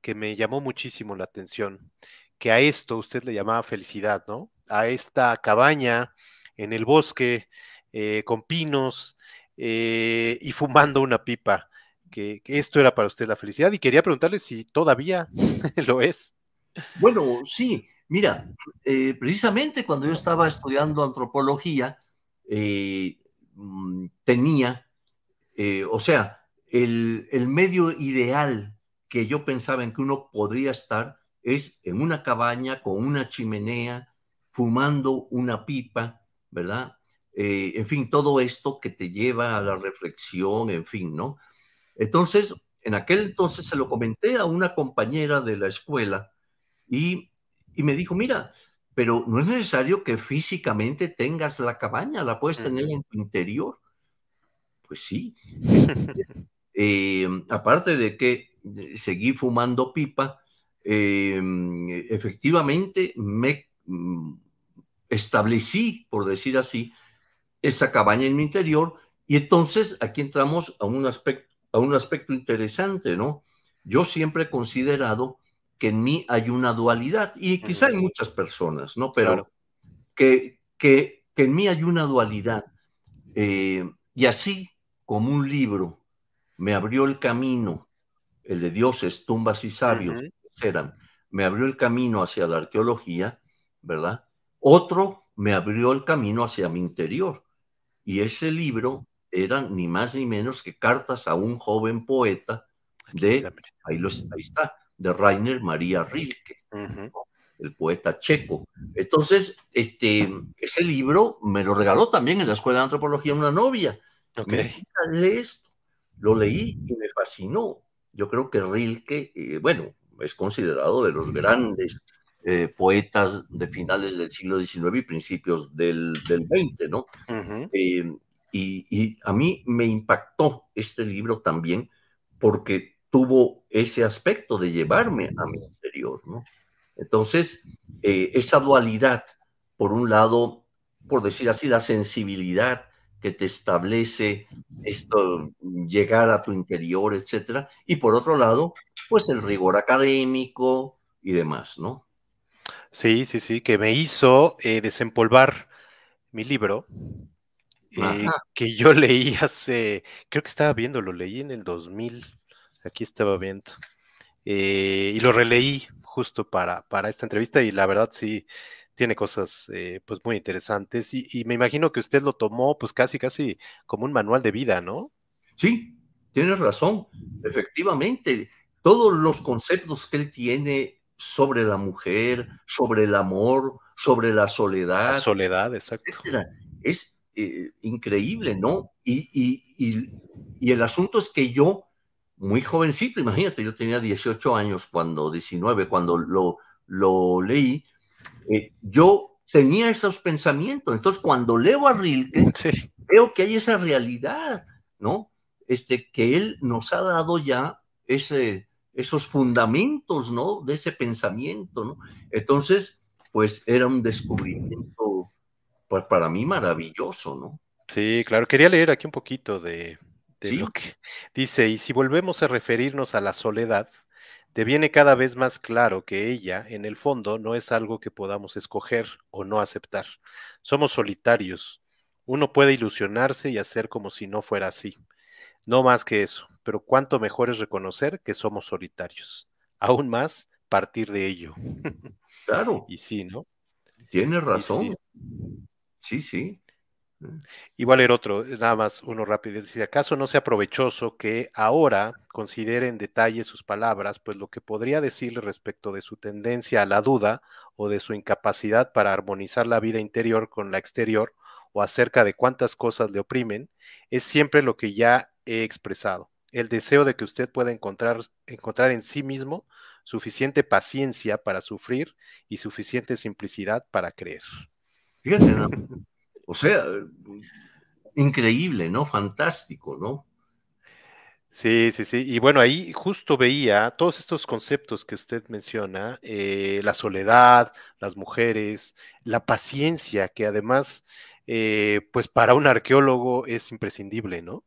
que me llamó muchísimo la atención, que a esto usted le llamaba felicidad, ¿no? A esta cabaña en el bosque, eh, con pinos eh, y fumando una pipa, que, esto era para usted la felicidad y quería preguntarle si todavía lo es. Bueno, sí, mira, eh, precisamente cuando yo estaba estudiando antropología, mm, tenía, o sea, el, el medio ideal que yo pensaba en que uno podría estar es en una cabaña con una chimenea, fumando una pipa, ¿verdad? Eh, en fin, todo esto que te lleva a la reflexión, en fin, ¿no? Entonces, en aquel entonces se lo comenté a una compañera de la escuela y, me dijo, mira, pero no es necesario que físicamente tengas la cabaña, la puedes tener en tu interior. Pues sí. Em, aparte de que seguí fumando pipa, em, efectivamente me mm, establecí, por decir así, esa cabaña en mi interior. Y entonces aquí entramos a un aspecto, a un aspecto interesante, ¿no? Yo siempre he considerado que en mí hay una dualidad, y quizá hay muchas personas, ¿no? Pero que, que, en mí hay una dualidad. Eh, y así como un libro me abrió el camino, el de dioses, tumbas y sabios, eran, me abrió el camino hacia la arqueología, ¿verdad? Otro me abrió el camino hacia mi interior. Y ese libro era ni más ni menos que Cartas a un joven poeta de, ahí, está, de Rainer María Rilke, el poeta checo. Entonces, este, ese libro me lo regaló también en la Escuela de Antropología una novia. esto, lo leí y me fascinó. Yo creo que Rilke, eh, bueno, es considerado de los mm. grandes eh, poetas de finales del siglo XIX y principios del, XX, ¿no? Eh, y, a mí me impactó este libro también porque tuvo ese aspecto de llevarme a mi interior, ¿no? Entonces, eh, esa dualidad, por un lado, por decir así, la sensibilidad que te establece esto, llegar a tu interior, etcétera, y por otro lado, pues el rigor académico y demás, ¿no? Sí, sí, sí, que me hizo eh, desempolvar mi libro, eh, que yo leí hace, creo que estaba viendo, lo leí en el 2000, aquí estaba viendo, eh, y lo releí justo para, para esta entrevista y la verdad sí tiene cosas pues muy interesantes y, y, me imagino que usted lo tomó pues casi, casi como un manual de vida, ¿no? Sí, tienes razón, efectivamente, todos los conceptos que él tiene sobre la mujer, sobre el amor, sobre la soledad. soledad, exacto. Es eh, increíble, ¿no? Y, el asunto es que yo, muy jovencito, imagínate, yo tenía 18 años cuando, 19, cuando lo, lo leí, eh, yo tenía esos pensamientos. Entonces, cuando leo a Rilke, veo que hay esa realidad, ¿no? Este, que él nos ha dado ya ese, esos fundamentos, ¿no? De ese pensamiento, ¿no? Entonces, pues era un descubrimiento para mí maravilloso, ¿no? Sí, claro, quería leer aquí un poquito de, de lo que dice, y si volvemos a referirnos a la soledad, te viene cada vez más claro que ella, en el fondo, no es algo que podamos escoger o no aceptar. Somos solitarios. Uno puede ilusionarse y hacer como si no fuera así. No más que eso pero cuánto mejor es reconocer que somos solitarios. Aún más, partir de ello. Claro. y sí, ¿no? Tiene razón. Sí. sí. Igual mm. Y otro, eh, nada más uno rápido. Si acaso no sea provechoso que ahora considere en detalle sus palabras, pues lo que podría decirle respecto de su tendencia a la duda o de su incapacidad para armonizar la vida interior con la exterior o acerca de cuántas cosas le oprimen, es siempre lo que ya he expresado el deseo de que usted pueda encontrar, encontrar en sí mismo suficiente paciencia para sufrir y suficiente simplicidad para creer. Fíjate, o sea, increíble, ¿no? Fantástico, ¿no? Sí, sí, sí. Y bueno, ahí justo veía todos estos conceptos que usted menciona, eh, la soledad, las mujeres, la paciencia, que además, eh, pues para un arqueólogo es imprescindible, ¿no?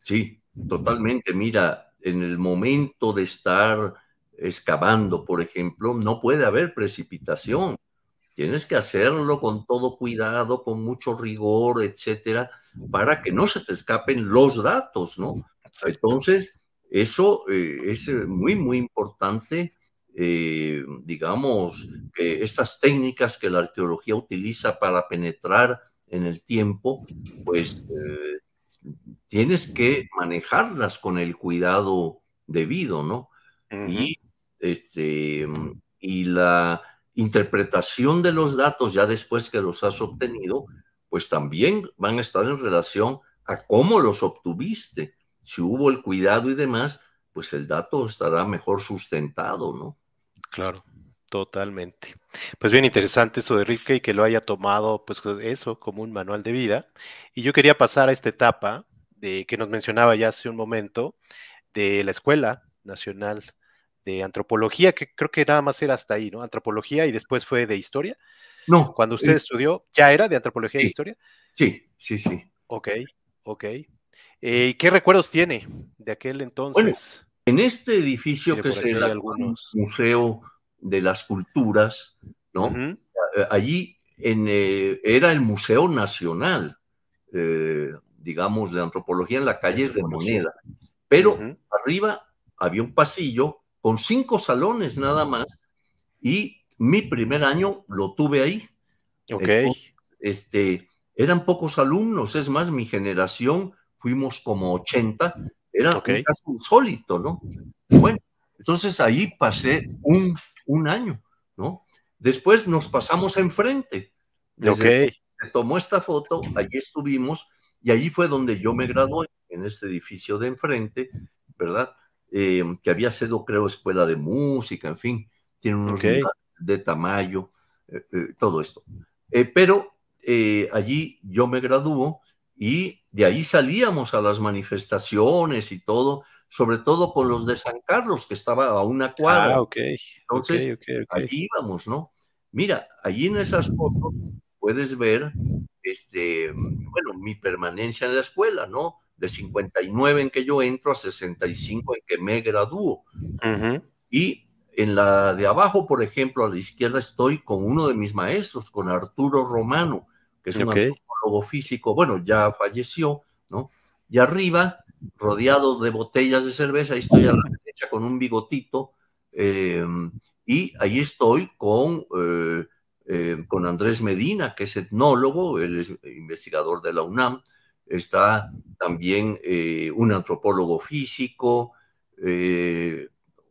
Sí, Totalmente, mira, en el momento de estar excavando, por ejemplo, no puede haber precipitación. Tienes que hacerlo con todo cuidado, con mucho rigor, etcétera, para que no se te escapen los datos, ¿no? Entonces, eso eh, es eh, muy, muy importante, eh, digamos, que estas técnicas que la arqueología utiliza para penetrar en el tiempo, pues eh, tienes que manejarlas con el cuidado debido, ¿no? Y este y la interpretación de los datos ya después que los has obtenido, pues también van a estar en relación a cómo los obtuviste. Si hubo el cuidado y demás, pues el dato estará mejor sustentado, ¿no? Claro. Totalmente. Pues bien interesante eso de Rilke y que lo haya tomado, pues eso, como un manual de vida. Y yo quería pasar a esta etapa de que nos mencionaba ya hace un momento de la Escuela Nacional de Antropología, que creo que nada más era hasta ahí, ¿no? Antropología y después fue de historia. No. Cuando usted eh, estudió, ¿ya era de antropología y e historia? Sí, sí, sí. Ok, ok. Eh, y ¿Qué recuerdos tiene de aquel entonces? en este edificio que es el museo de las culturas, ¿no? Eh, allí eh, era el Museo Nacional, eh, digamos, de Antropología en la calle de Moneda. Pero arriba había un pasillo con cinco salones nada más y mi primer año lo tuve ahí. Ok. este, eran pocos alumnos, es más, mi generación fuimos como 80, era un caso ¿no? Bueno, entonces ahí pasé un un año, ¿no? Después nos pasamos enfrente. tomó esta foto, allí estuvimos y allí fue donde yo me gradué, en este edificio de enfrente, ¿verdad? Eh, que había sido, creo, escuela de música, en fin, tiene unos de tamaño, eh, eh, todo esto. pero allí yo me graduó y de ahí salíamos a las manifestaciones y todo, sobre todo con los de San Carlos, que estaba a una cuadra. Ah, Entonces, allí íbamos, ¿no? Mira, allí en esas fotos puedes ver, este, bueno, mi permanencia en la escuela, ¿no? De 59 en que yo entro a 65 en que me gradúo. Y en la de abajo, por ejemplo, a la izquierda estoy con uno de mis maestros, con Arturo Romano, que es un psicólogo físico, bueno, ya falleció, ¿no? Y arriba rodeado de botellas de cerveza, ahí estoy a la derecha con un bigotito, eh, y ahí estoy con, eh, eh, con Andrés Medina, que es etnólogo, él es investigador de la UNAM, está también un antropólogo físico,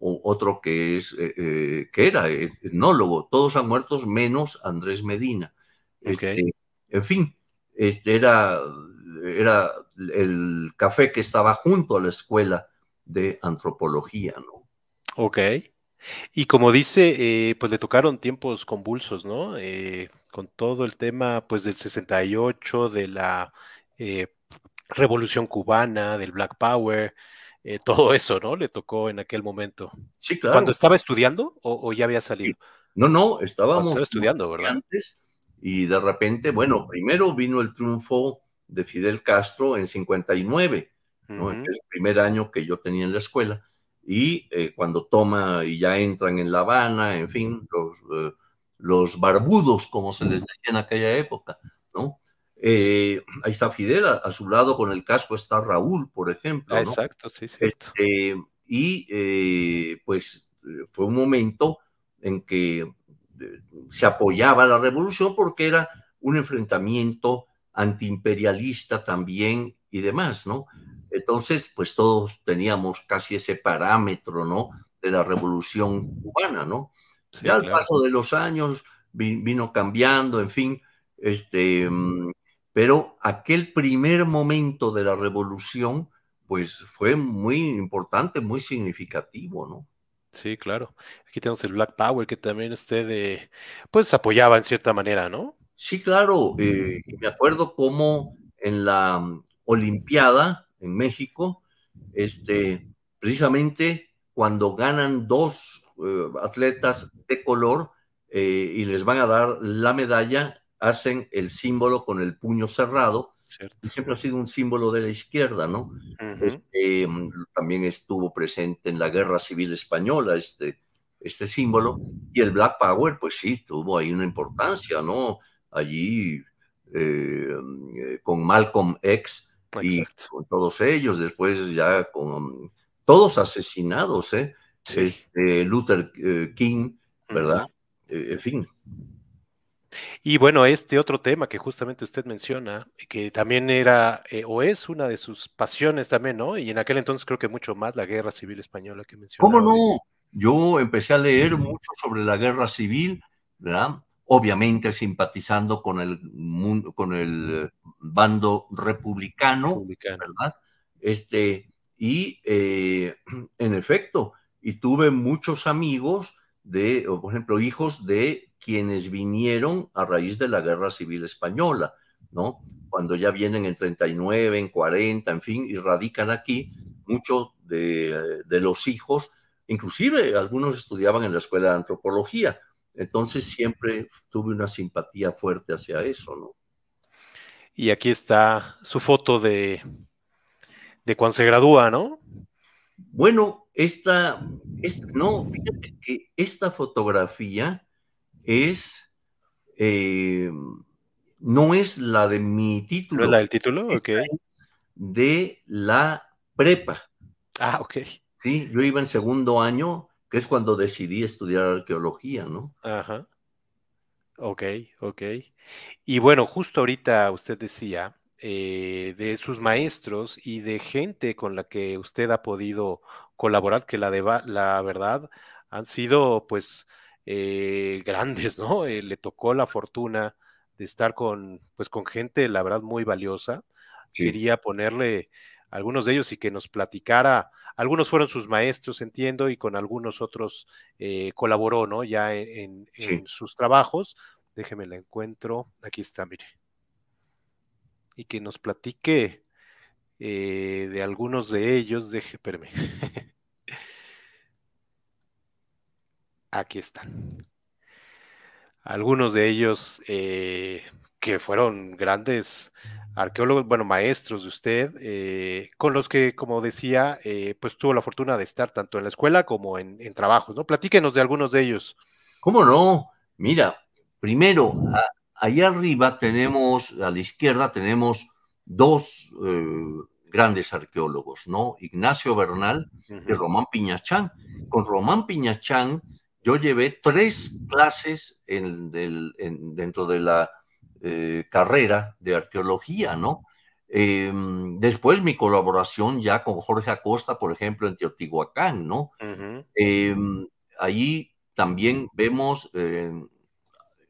otro que, es, que era etnólogo, todos han muerto menos Andrés Medina. Este, en fin, este era, era el café que estaba junto a la escuela de antropología, ¿no? Ok. Y como dice, eh, pues le tocaron tiempos convulsos, ¿no? Eh, con todo el tema, pues del 68, de la eh, revolución cubana, del Black Power, todo eso, ¿no? Le tocó en aquel momento. Sí, claro. ¿Cuando estaba estudiando o, ya había salido? No, no, estábamos estudiando, ¿verdad? Antes, y de repente, bueno, primero vino el triunfo de Fidel Castro en 59, este el primer año que yo tenía en la escuela. Y eh, cuando toma y ya entran en La Habana, en fin, eh, los, barbudos, como se les decía en aquella época, ¿no? Eh, ahí está Fidel, a, su lado con el casco está Raúl, por ejemplo. Exacto, sí, sí. Este, y pues fue un momento en que se apoyaba la revolución porque era un enfrentamiento antiimperialista también y demás, ¿no? Entonces, pues todos teníamos casi ese parámetro, ¿no? De la revolución cubana, ¿no? ya al paso de los años vino cambiando, en fin, este, mm, pero aquel primer momento de la revolución, pues fue muy importante, muy significativo, ¿no? Sí, claro. Aquí tenemos el Black Power que también usted, eh, pues apoyaba en cierta manera, ¿no? Sí, claro, eh, me acuerdo como en la mm, Olimpiada en México, este, precisamente cuando ganan dos eh, atletas de color eh, y les van a dar la medalla, hacen el símbolo con el puño cerrado. siempre ha sido un símbolo de la izquierda, ¿no? Este, mm, también estuvo presente en la Guerra Civil Española este, este símbolo. Y el Black Power, pues sí, tuvo ahí una importancia, ¿no? allí eh, eh, con Malcolm X y con todos ellos, después ya con todos asesinados, ¿eh? Este, Luther eh, King, ¿verdad? en fin. Y bueno, este otro tema que justamente usted menciona, que también era o es una de sus pasiones también, ¿no? Y en aquel entonces creo que mucho más la guerra civil española que mencionó. ¿Cómo no? Yo empecé a leer mucho sobre la guerra civil, ¿verdad? obviamente simpatizando con el, mundo, con el bando republicano, ¿verdad? Este, y eh, en efecto, y tuve muchos amigos de, por ejemplo, hijos de quienes vinieron a raíz de la Guerra Civil Española, ¿no? Cuando ya vienen en 39, en 40, en fin, y radican aquí, muchos de los hijos, inclusive algunos estudiaban en la Escuela de Antropología, entonces siempre tuve una simpatía fuerte hacia eso, ¿no? Y aquí está su foto de, de cuando se gradúa, ¿no? Bueno, esta, no, fíjate que esta fotografía es, eh, no es la de mi título. ¿No es la del título? Ok. De la prepa. Ah, ok. Sí, yo iba en segundo año que es cuando decidí estudiar arqueología, ¿no? Ajá. Ok, ok. Y bueno, justo ahorita usted decía eh, de sus maestros y de gente con la que usted ha podido colaborar, que la, la verdad han sido pues eh, grandes, ¿no? Eh, le tocó la fortuna de estar con, pues, con gente, la verdad, muy valiosa. Quería ponerle algunos de ellos y que nos platicara algunos fueron sus maestros, entiendo, y con algunos otros eh, colaboró, ¿no? Ya e-, en, sus trabajos. Déjeme la encuentro. Aquí está, mire. Y que nos platique eh, de algunos de ellos. Deje, espérame. Aquí están. Algunos de ellos eh, que fueron grandes arqueólogos, bueno, maestros de usted, eh, con los que, como decía, eh, pues tuvo la fortuna de estar tanto en la escuela como en, en trabajos, ¿no? Platíquenos de algunos de ellos. ¿Cómo no? Mira, primero, ahí arriba tenemos, a la izquierda tenemos dos eh, grandes arqueólogos, ¿no? Ignacio Bernal y Román Piñachán. Con Román Piñachán yo llevé tres clases en, del, dentro de la eh, carrera de arqueología, ¿no? Em, después mi colaboración ya con Jorge Acosta, por ejemplo, en Teotihuacán, ¿no? Em, también vemos em,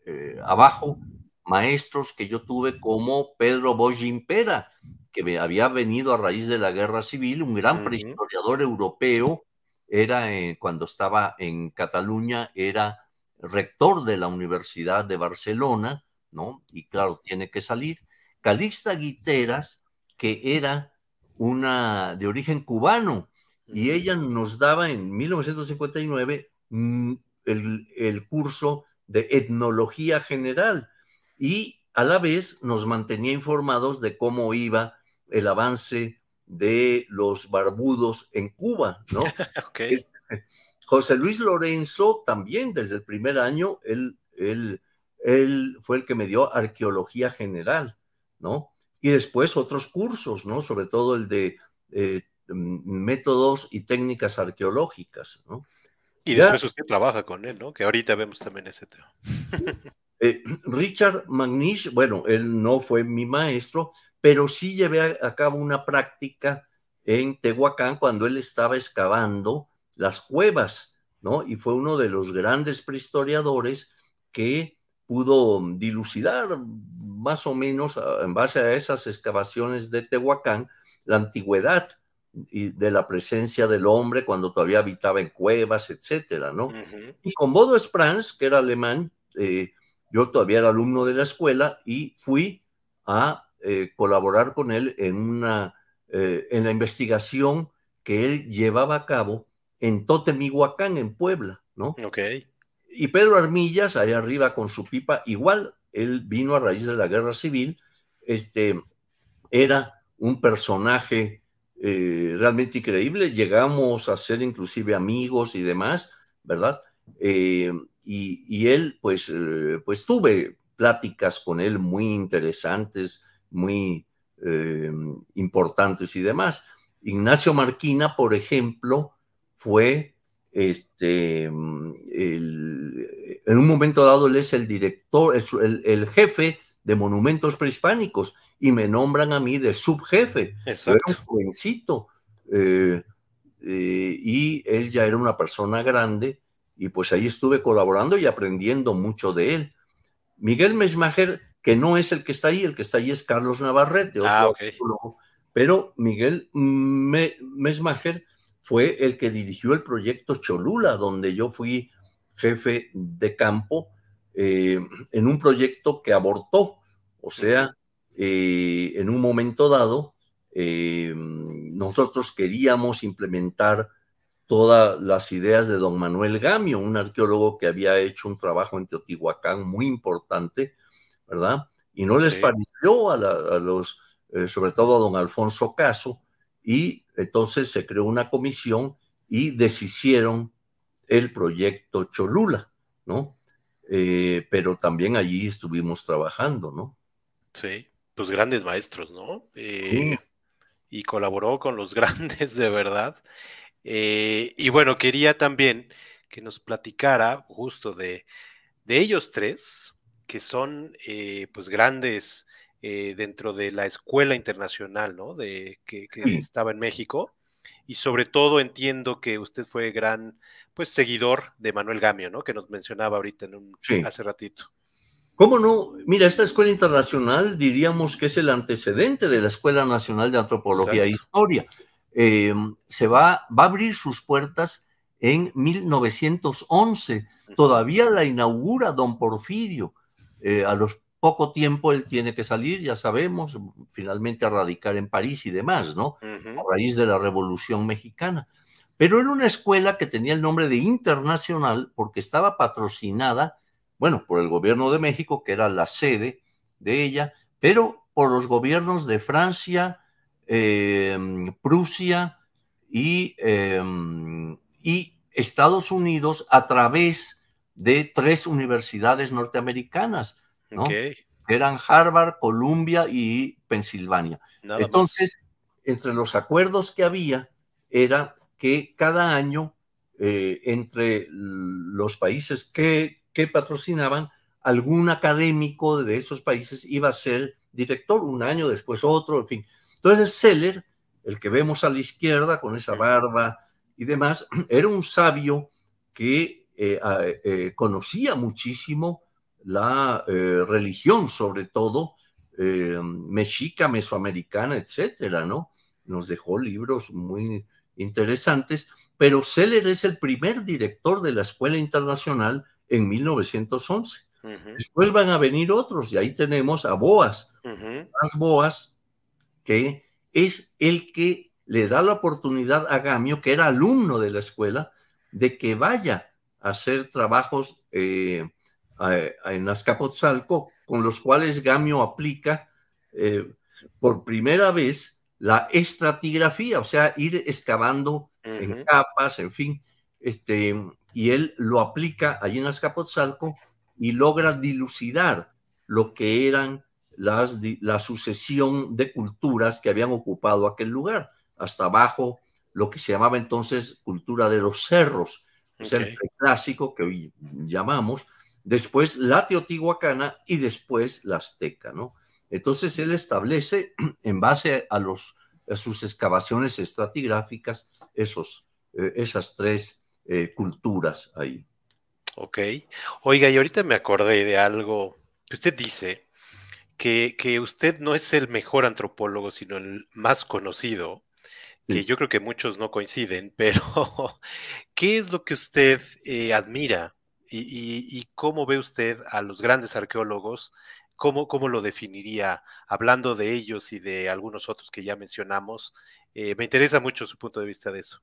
eh, abajo maestros que yo tuve como Pedro Bojimpera, que había venido a raíz de la guerra civil, un gran prehistoriador europeo, era eh, cuando estaba en Cataluña, era rector de la Universidad de Barcelona, ¿no? Y claro, tiene que salir. Calixta Guiteras, que era una de origen cubano, y ella nos daba en 1959 mm, el, curso de etnología general y a la vez nos mantenía informados de cómo iba el avance de los barbudos en Cuba, ¿no? Eh, José Luis Lorenzo también desde el primer año, él él fue el que me dio arqueología general, ¿no? Y después otros cursos, ¿no? Sobre todo el de eh, métodos y técnicas arqueológicas, ¿no? Y después usted trabaja con él, ¿no? Que ahorita vemos también ese tema. Eh, Richard Magnish, bueno, él no fue mi maestro, pero sí llevé a cabo una práctica en Tehuacán cuando él estaba excavando las cuevas, ¿no? Y fue uno de los grandes prehistoriadores que pudo dilucidar más o menos ah, en base a esas excavaciones de Tehuacán la antigüedad de la presencia del hombre cuando todavía habitaba en cuevas, etcétera, ¿no? Y con Bodo Sprans, que era alemán, eh, yo todavía era alumno de la escuela y fui a eh, colaborar con él en, una, eh, en la investigación que él llevaba a cabo en Totemihuacán, en Puebla, ¿no? Y Pedro Armillas, ahí arriba con su pipa, igual, él vino a raíz de la guerra civil, este, era un personaje eh, realmente increíble, llegamos a ser inclusive amigos y demás, ¿verdad? Eh, y, él, pues, eh, pues tuve pláticas con él muy interesantes, muy importantes y demás. Ignacio Marquina, por ejemplo, fue este, mm, en un momento dado él es el director, el, el, jefe de monumentos prehispánicos y me nombran a mí de subjefe. Exacto. era un jovencito eh, eh, y él ya era una persona grande y pues ahí estuve colaborando y aprendiendo mucho de él. Miguel Mesmacher que no es el que está ahí, el que está ahí es Carlos Navarrete, ah, pero Miguel mm, Mesmacher fue el que dirigió el proyecto Cholula, donde yo fui jefe de campo eh, en un proyecto que abortó, o sea, eh, en un momento dado, eh, nosotros queríamos implementar todas las ideas de don Manuel Gamio, un arqueólogo que había hecho un trabajo en Teotihuacán muy importante, ¿verdad? Y no les pareció a los, sobre todo a don Alfonso Caso, y entonces se creó una comisión y deshicieron el proyecto Cholula, ¿no? Eh, pero también allí estuvimos trabajando, ¿no? Sí, pues grandes maestros, ¿no? Eh, y colaboró con los grandes, de verdad. Eh, y bueno, quería también que nos platicara justo de, de ellos tres, que son pues grandes eh, dentro de la escuela internacional ¿no? de, que, estaba en México. Y sobre todo entiendo que usted fue gran pues, seguidor de Manuel Gamio, ¿no? que nos mencionaba ahorita hace ratito. ¿Cómo no? Mira, esta escuela internacional diríamos que es el antecedente de la Escuela Nacional de Antropología e Historia. Em, se va, va a abrir sus puertas en 1911. Todavía la inaugura don Porfirio eh, a los poco tiempo él tiene que salir, ya sabemos, finalmente a radicar en París y demás, ¿no? A raíz de la Revolución Mexicana. Pero era una escuela que tenía el nombre de Internacional porque estaba patrocinada, bueno, por el gobierno de México, que era la sede de ella, pero por los gobiernos de Francia, em, Prusia em, y Estados Unidos a través de tres universidades norteamericanas eran Harvard, Columbia y Pensilvania. Entonces, entre los acuerdos que había era que cada año eh, entre los países que, patrocinaban, algún académico de esos países iba a ser director, un año después otro, en fin. Entonces, Seller, el que vemos a la izquierda con esa barba y demás, era un sabio que eh, eh, conocía muchísimo la eh, religión, sobre todo, eh, mexica, mesoamericana, etcétera, ¿no? Nos dejó libros muy interesantes, pero Seller es el primer director de la Escuela Internacional en 1911. Después van a venir otros, y ahí tenemos a Boas. Boas, que es el que le da la oportunidad a Gamio, que era alumno de la escuela, de que vaya a hacer trabajos eh, en Azcapotzalco, con los cuales Gamio aplica eh, por primera vez la estratigrafía, o sea, ir excavando en capas, en fin, este, y él lo aplica allí en Azcapotzalco y logra dilucidar lo que eran las, la sucesión de culturas que habían ocupado aquel lugar, hasta abajo lo que se llamaba entonces cultura de los cerros, okay. el clásico que hoy llamamos, después la teotihuacana y después la azteca, ¿no? Entonces él establece en base a, sus excavaciones estratigráficas esos, eh, esas tres eh, culturas ahí. Ok. Oiga, y ahorita me acordé de algo que usted dice, que, usted no es el mejor antropólogo, sino el más conocido, que yo creo que muchos no coinciden, pero ¿qué es lo que usted eh, admira y, cómo ve usted a los grandes arqueólogos ¿Cómo, ¿cómo, lo definiría? Hablando de ellos y de algunos otros que ya mencionamos, eh, me interesa mucho su punto de vista de eso.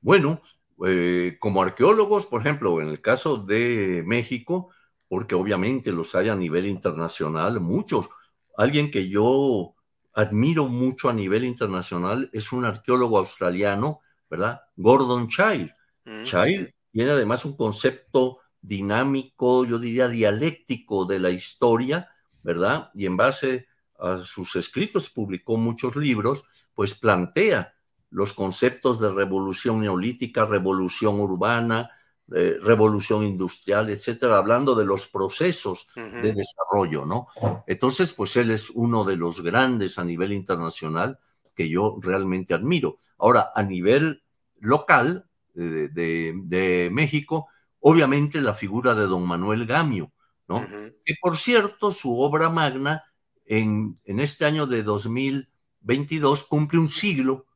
Bueno, eh, como arqueólogos, por ejemplo, en el caso de México, porque obviamente los hay a nivel internacional, muchos. Alguien que yo admiro mucho a nivel internacional es un arqueólogo australiano, ¿verdad? Gordon Child. Mm. Child tiene además un concepto dinámico, yo diría dialéctico de la historia, ¿verdad? Y en base a sus escritos publicó muchos libros, pues plantea los conceptos de revolución neolítica, revolución urbana, eh, revolución industrial, etcétera, hablando de los procesos de desarrollo, ¿no? Entonces, pues él es uno de los grandes a nivel internacional que yo realmente admiro. Ahora, a nivel local, de, México, obviamente la figura de don Manuel Gamio, ¿no? Que por cierto, su obra magna en, este año de 2022 cumple un siglo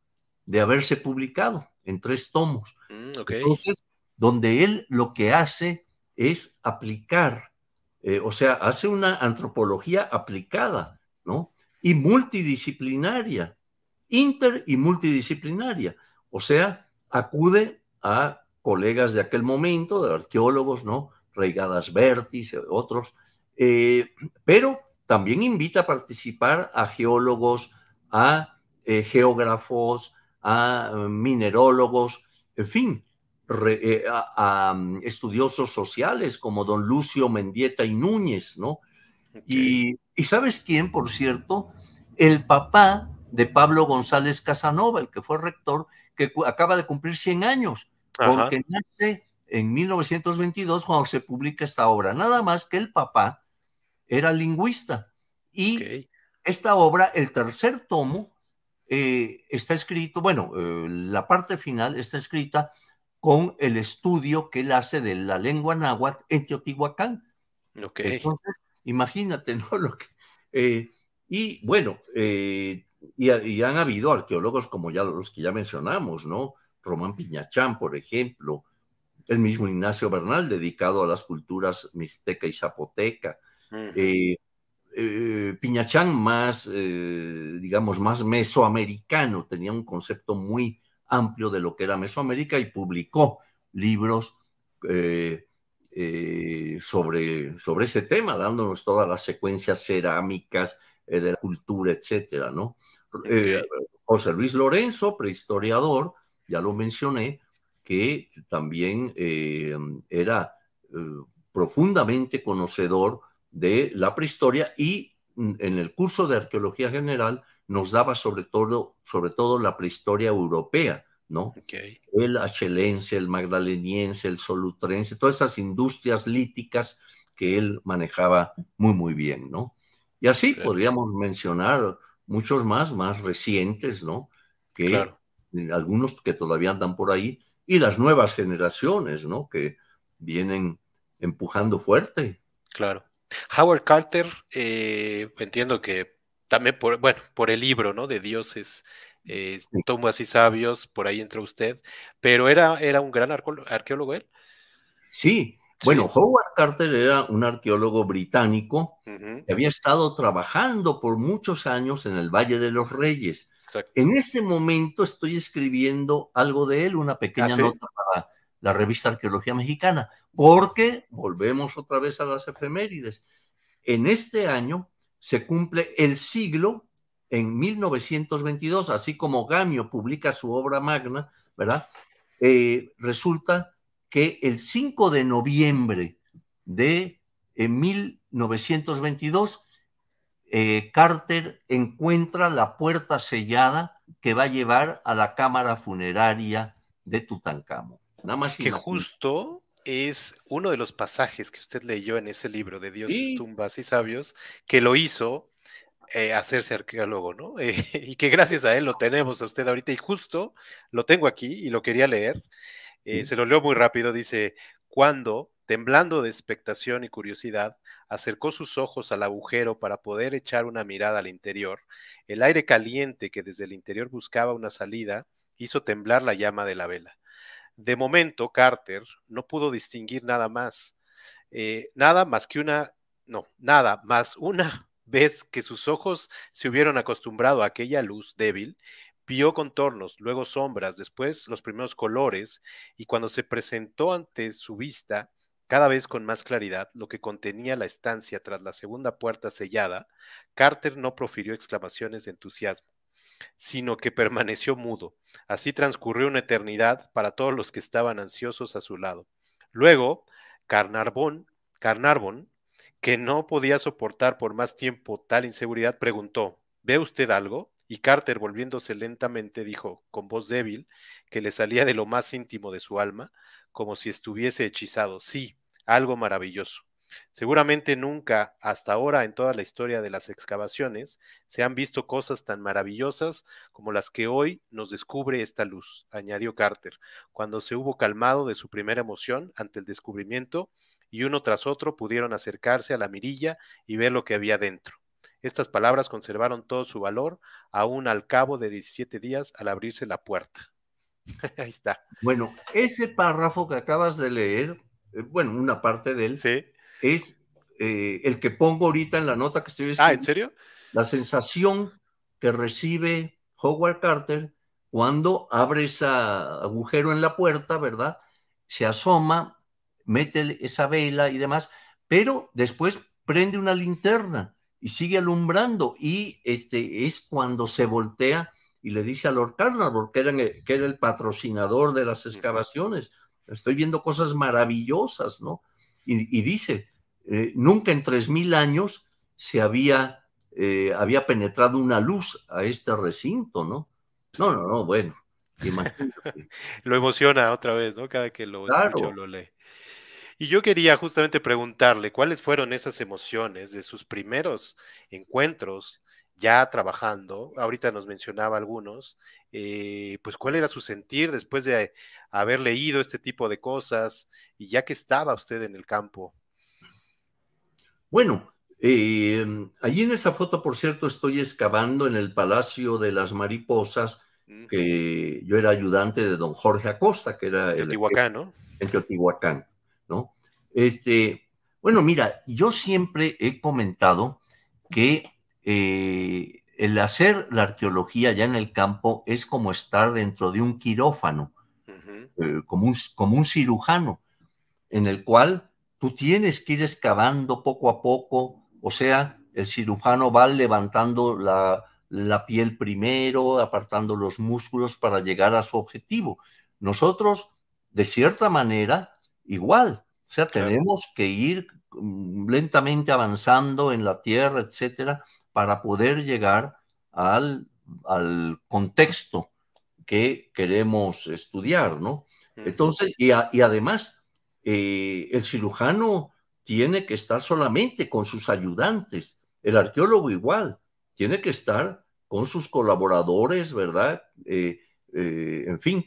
de haberse publicado en tres tomos. Mm, Entonces, donde él lo que hace es aplicar, eh, o sea, hace una antropología aplicada, ¿no? Y multidisciplinaria, inter y multidisciplinaria, o sea, acude a colegas de aquel momento, de arqueólogos, ¿no? Reigadas Bertis, eh, otros, eh, pero también invita a participar a geólogos, a eh, geógrafos, a mm, minerólogos, en fin, a, mm, estudiosos sociales como don Lucio Mendieta y Núñez, ¿no? Y, y ¿sabes quién, por cierto? El papá de Pablo González Casanova, el que fue rector, que acaba de cumplir 100 años porque nace en 1922 cuando se publica esta obra. Nada más que el papá era lingüista y esta obra, el tercer tomo, eh, está escrito, bueno, eh, la parte final está escrita con el estudio que él hace de la lengua náhuatl en Teotihuacán. Okay. Entonces, imagínate, ¿no? Eh, y bueno, y, han habido arqueólogos como ya los que ya mencionamos, ¿no? Román Piñachán, por ejemplo, el mismo Ignacio Bernal, dedicado a las culturas mixteca y zapoteca. Eh, eh, Piñachán más, eh, digamos, más mesoamericano, tenía un concepto muy amplio de lo que era Mesoamérica y publicó libros sobre, sobre ese tema, dándonos todas las secuencias cerámicas de la cultura, etcétera, ¿no? José Luis Lorenzo, prehistoriador, ya lo mencioné, que también eh, era eh, profundamente conocedor de la prehistoria y mm, en el curso de arqueología general nos daba sobre todo, sobre todo la prehistoria europea, ¿no? El achelense, el magdaleniense, el solutrense, todas esas industrias líticas que él manejaba muy, muy bien, ¿no? Y así podríamos mencionar muchos más, más recientes, ¿no? algunos que todavía andan por ahí, y las nuevas generaciones, ¿no? Que vienen empujando fuerte. Claro. Howard Carter, eh, entiendo que también por, bueno, por el libro, ¿no? De dioses, eh, y sabios, por ahí entró usted, pero era, era un gran arqueólogo él. Sí, bueno, Howard Carter era un arqueólogo británico había estado trabajando por muchos años en el Valle de los Reyes. En este momento estoy escribiendo algo de él, una pequeña ah, nota para la revista Arqueología Mexicana, porque volvemos otra vez a las efemérides. En este año se cumple el siglo en 1922, así como Gamio publica su obra magna, ¿verdad? Eh, resulta que el 5 de noviembre de 1922 eh, eh, Carter encuentra la puerta sellada que va a llevar a la cámara funeraria de Tutankamón. Nada más que justo es uno de los pasajes que usted leyó en ese libro de Dioses, Tumbas y Sabios, que lo hizo eh, hacerse arqueólogo, ¿no? Eh, y que gracias a él lo tenemos a usted ahorita y justo lo tengo aquí y lo quería leer. Se lo leo muy rápido, dice, cuando, temblando de expectación y curiosidad, acercó sus ojos al agujero para poder echar una mirada al interior, el aire caliente que desde el interior buscaba una salida hizo temblar la llama de la vela. De momento, Carter no pudo distinguir nada más, eh, nada más que una, no, nada más una vez que sus ojos se hubieron acostumbrado a aquella luz débil, vio contornos, luego sombras, después los primeros colores, y cuando se presentó ante su vista cada vez con más claridad lo que contenía la estancia tras la segunda puerta sellada, Carter no profirió exclamaciones de entusiasmo, sino que permaneció mudo. Así transcurrió una eternidad para todos los que estaban ansiosos a su lado. Luego, Carnarvon, Carnarvon, que no podía soportar por más tiempo tal inseguridad, preguntó, ¿ve usted algo? Y Carter, volviéndose lentamente, dijo, con voz débil, que le salía de lo más íntimo de su alma, como si estuviese hechizado. Sí, algo maravilloso. Seguramente nunca hasta ahora en toda la historia de las excavaciones se han visto cosas tan maravillosas como las que hoy nos descubre esta luz, añadió Carter, cuando se hubo calmado de su primera emoción ante el descubrimiento y uno tras otro pudieron acercarse a la mirilla y ver lo que había dentro. Estas palabras conservaron todo su valor aún al cabo de 17 días al abrirse la puerta. Ahí está. Bueno, ese párrafo que acabas de leer, eh, bueno, una parte de él, es eh, el que pongo ahorita en la nota que estoy escribiendo. Ah, ¿en serio? La sensación que recibe Howard Carter cuando abre ese agujero en la puerta, ¿verdad? Se asoma, mete esa vela y demás, pero después prende una linterna y sigue alumbrando y este es cuando se voltea y le dice a Lord Carnarvon, que, era el patrocinador de las excavaciones, estoy viendo cosas maravillosas, ¿no? Y, dice, eh, nunca en tres mil años se había, eh, había penetrado una luz a este recinto, ¿no? No, no, no, bueno. lo emociona otra vez, ¿no? Cada que lo lo lee. Y yo quería justamente preguntarle cuáles fueron esas emociones de sus primeros encuentros ya trabajando, ahorita nos mencionaba algunos, eh, pues cuál era su sentir después de haber leído este tipo de cosas y ya que estaba usted en el campo. Bueno, eh, em, allí en esa foto, por cierto, estoy excavando en el Palacio de las Mariposas, que yo era ayudante de don Jorge Acosta, que era... el, ¿no? En Teotihuacán, ¿no? Este, bueno, mira, yo siempre he comentado que eh, el hacer la arqueología ya en el campo es como estar dentro de un quirófano, eh, como, un, cirujano, en el cual tú tienes que ir excavando poco a poco, o sea, el cirujano va levantando la, piel primero, apartando los músculos para llegar a su objetivo. Nosotros, de cierta manera, igual, o sea, tenemos que ir mm, lentamente avanzando en la tierra, etcétera, para poder llegar al, contexto que queremos estudiar, ¿no? Entonces, y, además, eh, el cirujano tiene que estar solamente con sus ayudantes, el arqueólogo igual, tiene que estar con sus colaboradores, ¿verdad? Eh, eh, en fin,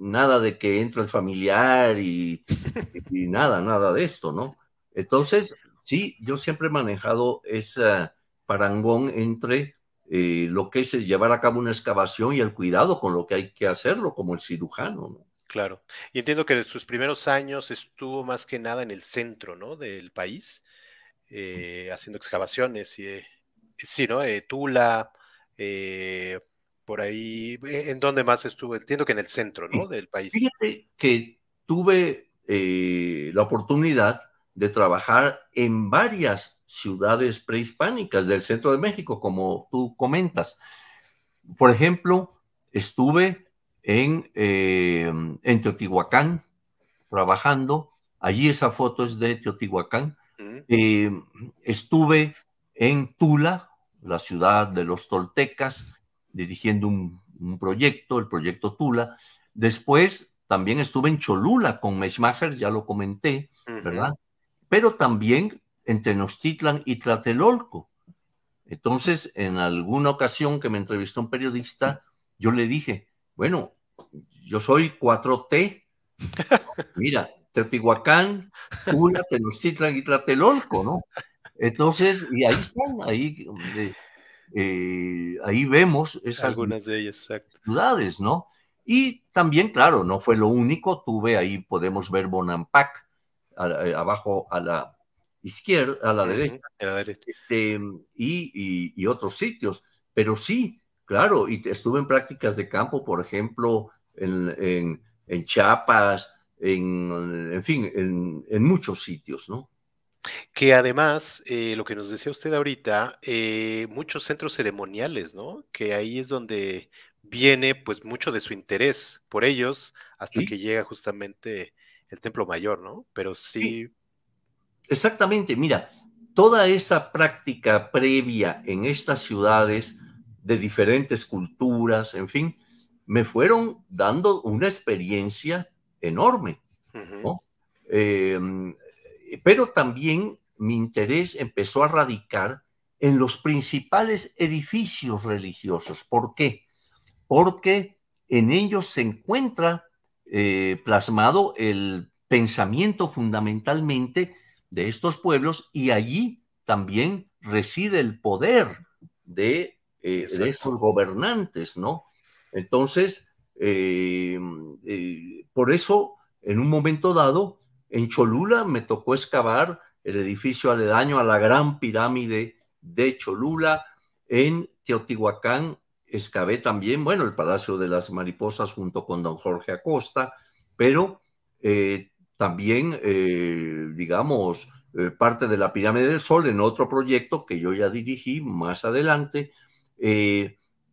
nada de que entre el familiar y, y, nada, nada de esto, ¿no? Entonces, sí, yo siempre he manejado esa, parangón entre eh, lo que es llevar a cabo una excavación y el cuidado con lo que hay que hacerlo, como el cirujano. Claro. Y entiendo que en sus primeros años estuvo más que nada en el centro ¿no? del país, eh, haciendo excavaciones. Y, eh, sí, ¿no? Tula, por ahí. ¿En dónde más estuvo? Entiendo que en el centro ¿no? del país. Fíjate que tuve la oportunidad de trabajar en varias ciudades prehispánicas del centro de México, como tú comentas. Por ejemplo, estuve en, eh, Teotihuacán trabajando. Allí esa foto es de Teotihuacán. Mm. Eh, estuve en Tula, la ciudad de los toltecas, dirigiendo un, proyecto, el proyecto Tula. Después también estuve en Cholula con Meshmacher, ya lo comenté, ¿verdad? pero también en Tenochtitlan y Tlatelolco. Entonces, en alguna ocasión que me entrevistó un periodista, yo le dije, bueno, yo soy 4T. Mira, Teotihuacán, una Tenochtitlan y Tlatelolco, ¿no? Entonces, y ahí están, ahí, eh, ahí vemos esas ciudades, ¿no? Y también, claro, no fue lo único, tuve ahí, podemos ver Bonampak, eh, abajo a la izquierda, a la derecha, este, y, otros sitios. Pero sí, claro, y estuve en prácticas de campo, por ejemplo, en, en, en Chiapas, en, en fin, en, muchos sitios, ¿no? Que además, eh, lo que nos decía usted ahorita, eh, muchos centros ceremoniales, ¿no? Que ahí es donde viene pues mucho de su interés por ellos hasta que llega justamente el templo mayor, ¿no? Pero sí. Exactamente, mira, toda esa práctica previa en estas ciudades de diferentes culturas, en fin, me fueron dando una experiencia enorme, em, pero también mi interés empezó a radicar en los principales edificios religiosos. ¿Por qué? Porque en ellos se encuentra eh, plasmado el pensamiento fundamentalmente de estos pueblos y allí también reside el poder de, eh, sus gobernantes, ¿no? Entonces, eh, por eso, en un momento dado, en Cholula me tocó excavar el edificio aledaño a la gran pirámide de Cholula, en Teotihuacán excavé también, bueno, el Palacio de las Mariposas junto con don Jorge Acosta, pero eh, también, eh, digamos, eh, parte de la Pirámide del Sol en otro proyecto que yo ya dirigí más adelante.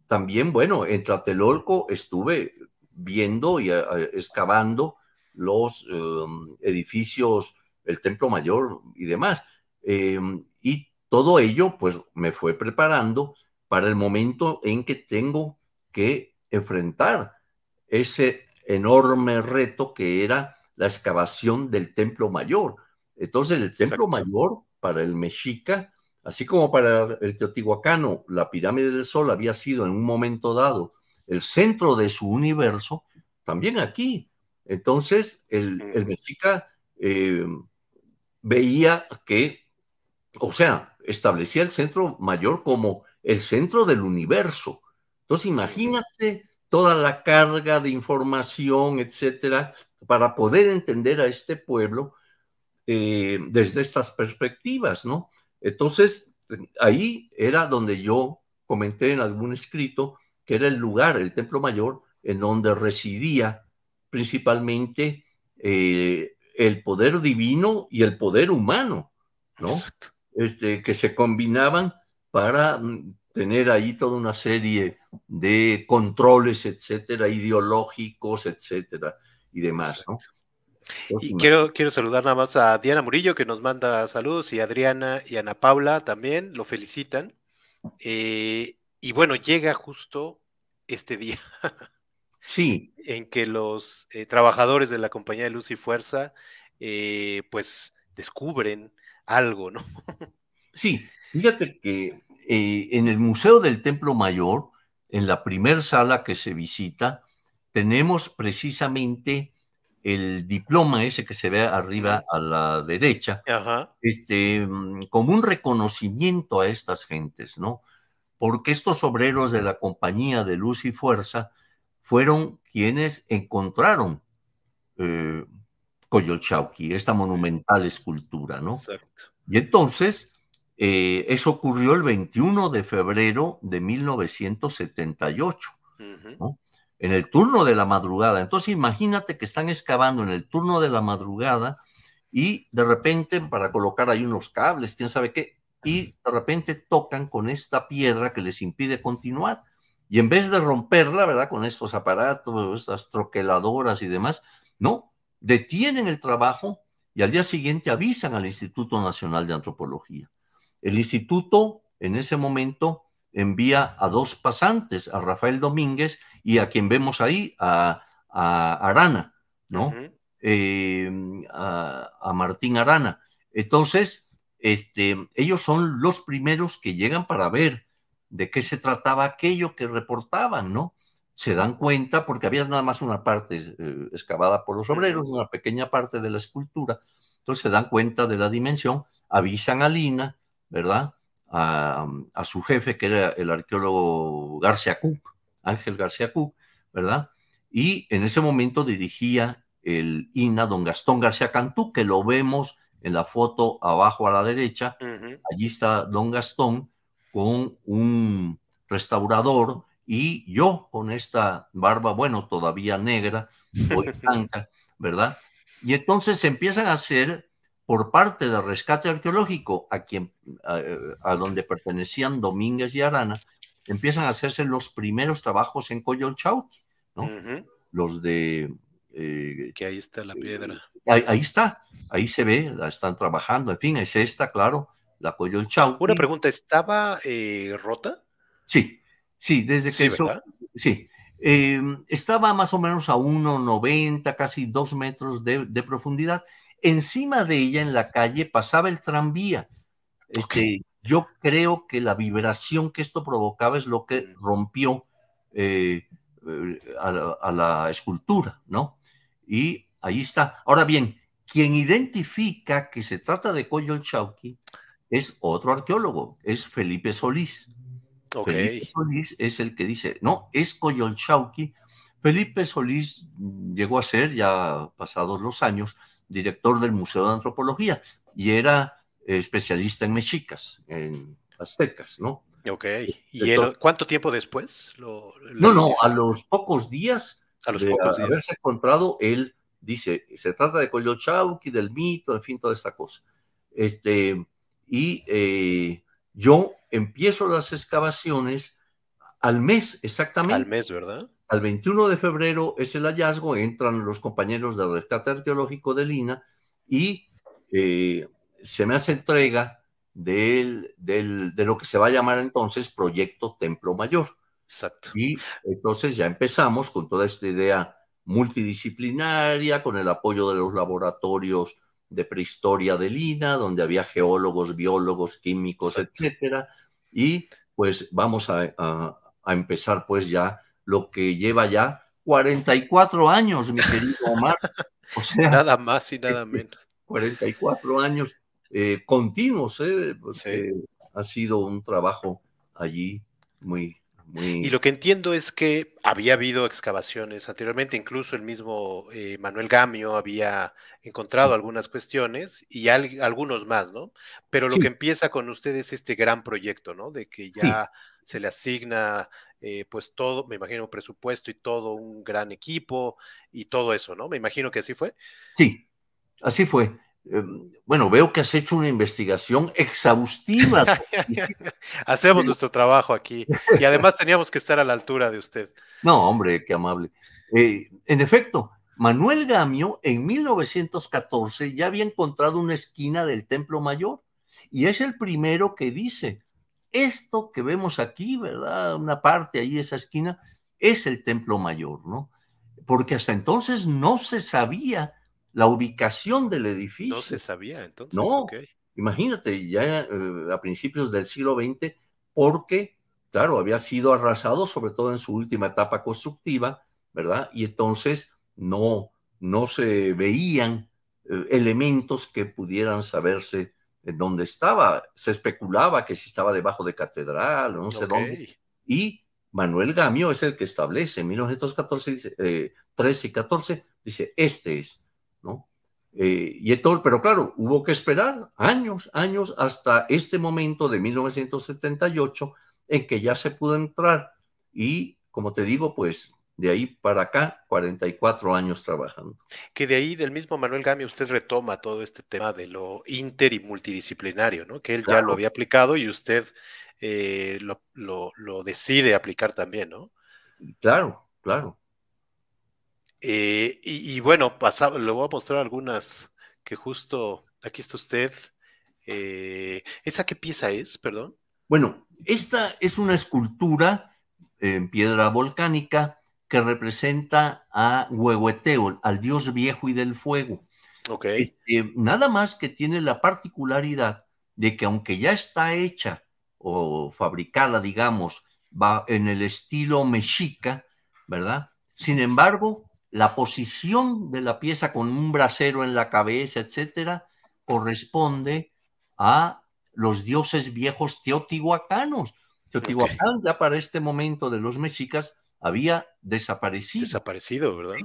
también, bueno, en Tlatelolco estuve viendo y excavando los em, edificios, el Templo Mayor y demás. Em, y todo ello, pues, me fue preparando para el momento en que tengo que enfrentar ese enorme reto que era la excavación del templo mayor. Entonces el templo mayor para el mexica, así como para el teotihuacano, la pirámide del sol había sido en un momento dado el centro de su universo, también aquí. Entonces el, mm. mexica eh, veía que, o sea, establecía el centro mayor como el centro del universo. Entonces, imagínate toda la carga de información, etcétera, para poder entender a este pueblo eh, desde estas perspectivas, ¿no? Entonces, ahí era donde yo comenté en algún escrito que era el lugar, el templo mayor, en donde residía principalmente eh, el poder divino y el poder humano, ¿no? Este, que se combinaban para mm, tener ahí toda una serie de controles, etcétera, ideológicos, etcétera, y demás, ¿no? y quiero, quiero saludar nada más a Diana Murillo, que nos manda saludos, y Adriana y Ana Paula también, lo felicitan. Eh, y bueno, llega justo este día. Sí. en que los eh, trabajadores de la compañía de Luz y Fuerza, eh, pues, descubren algo, ¿no? sí, Fíjate que eh, en el Museo del Templo Mayor, en la primera sala que se visita, tenemos precisamente el diploma ese que se ve arriba a la derecha, Este, mm, como un reconocimiento a estas gentes, ¿no? Porque estos obreros de la compañía de luz y fuerza fueron quienes encontraron eh, esta monumental escultura, ¿no? Y entonces, eh, eso ocurrió el 21 de febrero de 1978, en el turno de la madrugada. Entonces imagínate que están excavando en el turno de la madrugada y de repente para colocar ahí unos cables, quién sabe qué, y de repente tocan con esta piedra que les impide continuar. Y en vez de romperla, ¿verdad? Con estos aparatos, estas troqueladoras y demás, no, detienen el trabajo y al día siguiente avisan al Instituto Nacional de Antropología. El instituto en ese momento envía a dos pasantes, a Rafael Domínguez y a quien vemos ahí, a, Arana, ¿no? Em, a, Martín Arana. Entonces, este, ellos son los primeros que llegan para ver de qué se trataba aquello que reportaban, ¿no? Se dan cuenta, porque había nada más una parte eh, excavada por los obreros, una pequeña parte de la escultura, entonces se dan cuenta de la dimensión, avisan a Lina, ¿verdad? A, su jefe, que era el arqueólogo García Cook, Ángel García Cook, ¿verdad? Y en ese momento dirigía el INA don Gastón García Cantú, que lo vemos en la foto abajo a la derecha. Allí está don Gastón con un restaurador y yo con esta barba, bueno, todavía negra, hoy blanca, ¿verdad? Y entonces empiezan a hacer por parte del rescate arqueológico a, quien, eh, a, donde pertenecían Domínguez y Arana, empiezan a hacerse los primeros trabajos en Coyolchauqui, ¿no? Los de... Eh, que ahí está la eh, piedra. Ahí, está, ahí se ve, la están trabajando, en fin, es esta, claro, la Coyolchauqui. Una pregunta, ¿estaba rota? Sí, sí, desde que... Sí, em, estaba más o menos a 1,90, casi 2 metros de profundidad, Encima de ella, en la calle, pasaba el tranvía. Este, yo creo que la vibración que esto provocaba es lo que rompió eh, eh, a, la, escultura, ¿no? Y ahí está. Ahora bien, quien identifica que se trata de Coyol es otro arqueólogo, es Felipe Solís. Felipe Solís es el que dice, no, es Coyolchauqui. Felipe Solís llegó a ser, ya pasados los años, director del Museo de Antropología y era eh, especialista en mexicas, en aztecas, ¿no? Ok. ¿Y cuánto tiempo después? no, no, a los pocos días a los pocos días. haberse encontrado, él dice, se trata de Coyochauqui, del mito, en fin, toda esta cosa. Este, y eh, yo empiezo las excavaciones al mes, exactamente. Al mes, ¿verdad? Al 21 de febrero es el hallazgo, entran los compañeros del rescate arqueológico de Lina y eh, se me hace entrega de lo que se va a llamar entonces Proyecto Templo Mayor. Exacto. Y entonces ya empezamos con toda esta idea multidisciplinaria, con el apoyo de los laboratorios de prehistoria de Lina, donde había geólogos, biólogos, químicos, etcétera. Y pues vamos a empezar pues ya lo que lleva ya 44 años, mi querido Omar. O sea, nada más y nada menos. 44 años eh, continuos, eh, ha sido un trabajo allí muy, muy... Y lo que entiendo es que había habido excavaciones anteriormente, incluso el mismo eh, Manuel Gamio había encontrado algunas cuestiones y algunos más, ¿no? Pero lo que empieza con usted es este gran proyecto, ¿no? De que ya se le asigna eh, pues todo, me imagino, presupuesto y todo un gran equipo y todo eso, ¿no? Me imagino que así fue. Sí, así fue. Em, bueno, veo que has hecho una investigación exhaustiva. Hacemos nuestro trabajo aquí y además teníamos que estar a la altura de usted. No, hombre, qué amable. Eh, en efecto, Manuel Gamio en 1914 ya había encontrado una esquina del Templo Mayor y es el primero que dice, esto que vemos aquí, ¿verdad? Una parte ahí, esa esquina, es el templo mayor, ¿no? Porque hasta entonces no se sabía la ubicación del edificio. No se sabía entonces. No, imagínate, ya eh, a principios del siglo XX, porque, claro, había sido arrasado, sobre todo en su última etapa constructiva, ¿verdad? Y entonces no, no se veían eh, elementos que pudieran saberse donde estaba. Se especulaba que si estaba debajo de catedral, no sé dónde. Y Manuel Gamio es el que establece en 1914, 13 eh, y 14, dice, este es, ¿no? Eh, y todo, pero claro, hubo que esperar años, años hasta este momento de 1978 en que ya se pudo entrar y, como te digo, pues de ahí para acá, 44 años trabajando. Que de ahí, del mismo Manuel Gami usted retoma todo este tema de lo inter y multidisciplinario, ¿no? Que él ya lo había aplicado y usted eh, lo, decide aplicar también, ¿no? Claro, claro. Eh, y, bueno, le voy a mostrar algunas que justo aquí está usted. Eh, ¿Esa qué pieza es, perdón? Bueno, esta es una escultura en piedra volcánica que representa a Huehueteol, al dios viejo y del fuego. Okay. Este, nada más que tiene la particularidad de que aunque ya está hecha o fabricada, digamos, va en el estilo mexica, ¿verdad? Sin embargo, la posición de la pieza con un brasero en la cabeza, etcétera, corresponde a los dioses viejos teotihuacanos. Teotihuacán ya para este momento de los mexicas había desaparecido. Desaparecido, ¿verdad?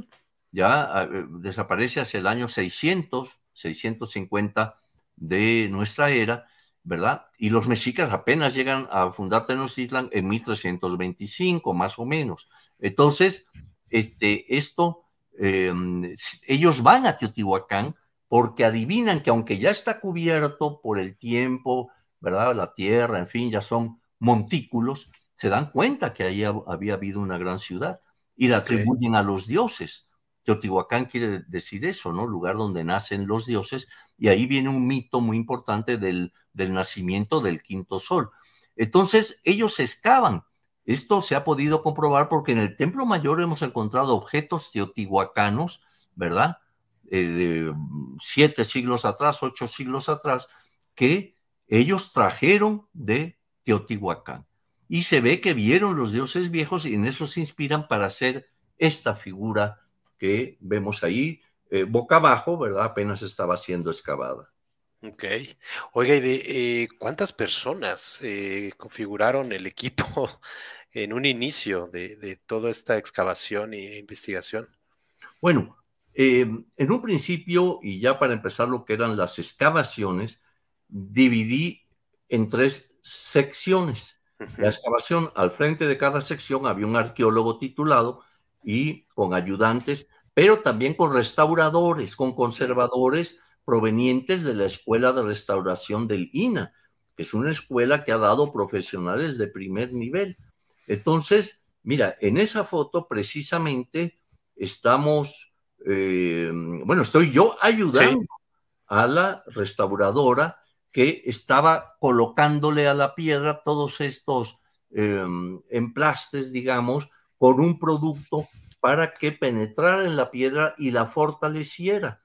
Ya eh, desaparece hacia el año 600, 650 de nuestra era, ¿verdad? Y los mexicas apenas llegan a fundar Tenochtitlan en 1325, más o menos. Entonces, este, esto, em, ellos van a Teotihuacán porque adivinan que aunque ya está cubierto por el tiempo, ¿verdad? La tierra, en fin, ya son montículos, se dan cuenta que ahí había habido una gran ciudad y la atribuyen a los dioses. Teotihuacán quiere decir eso, ¿no? Lugar donde nacen los dioses, y ahí viene un mito muy importante del, del nacimiento del quinto sol. Entonces, ellos excavan. Esto se ha podido comprobar porque en el Templo Mayor hemos encontrado objetos teotihuacanos, ¿verdad? Eh, de mm, siete siglos atrás, ocho siglos atrás, que ellos trajeron de Teotihuacán y se ve que vieron los dioses viejos y en eso se inspiran para hacer esta figura que vemos ahí, eh, boca abajo, ¿verdad? Apenas estaba siendo excavada. Ok. Oiga, ¿y de eh, cuántas personas eh, configuraron el equipo en un inicio de, de, toda esta excavación e investigación? Bueno, en un principio, y ya para empezar lo que eran las excavaciones, dividí en tres secciones. La excavación, al frente de cada sección había un arqueólogo titulado y con ayudantes, pero también con restauradores, con conservadores provenientes de la Escuela de Restauración del INA, que es una escuela que ha dado profesionales de primer nivel. Entonces, mira, en esa foto precisamente estamos, eh, bueno, estoy yo ayudando a la restauradora que estaba colocándole a la piedra todos estos em, emplastes, digamos, con un producto para que penetrara en la piedra y la fortaleciera.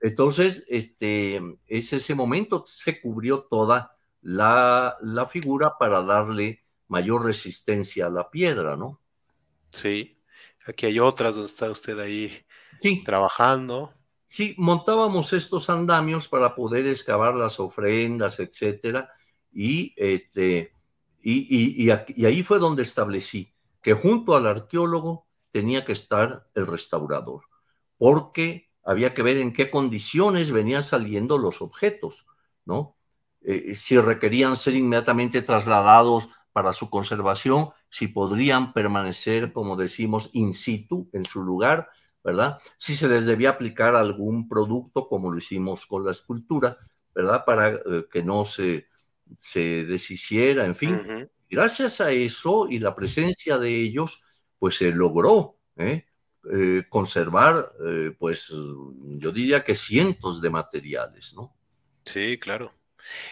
Entonces, este, es ese momento se cubrió toda la, figura para darle mayor resistencia a la piedra, ¿no? Sí, aquí hay otras donde está usted ahí sí. trabajando. Sí, montábamos estos andamios para poder excavar las ofrendas, etcétera, y, este, y, ahí fue donde establecí que junto al arqueólogo tenía que estar el restaurador, porque había que ver en qué condiciones venían saliendo los objetos, ¿no? Eh, si requerían ser inmediatamente trasladados para su conservación, si podrían permanecer, como decimos, in situ en su lugar, ¿verdad? Si se les debía aplicar algún producto, como lo hicimos con la escultura, ¿verdad? Para eh, que no se, se, deshiciera, en fin. Gracias a eso y la presencia de ellos, pues se logró ¿eh? Eh, conservar, pues yo diría que cientos de materiales, ¿no? Sí, claro.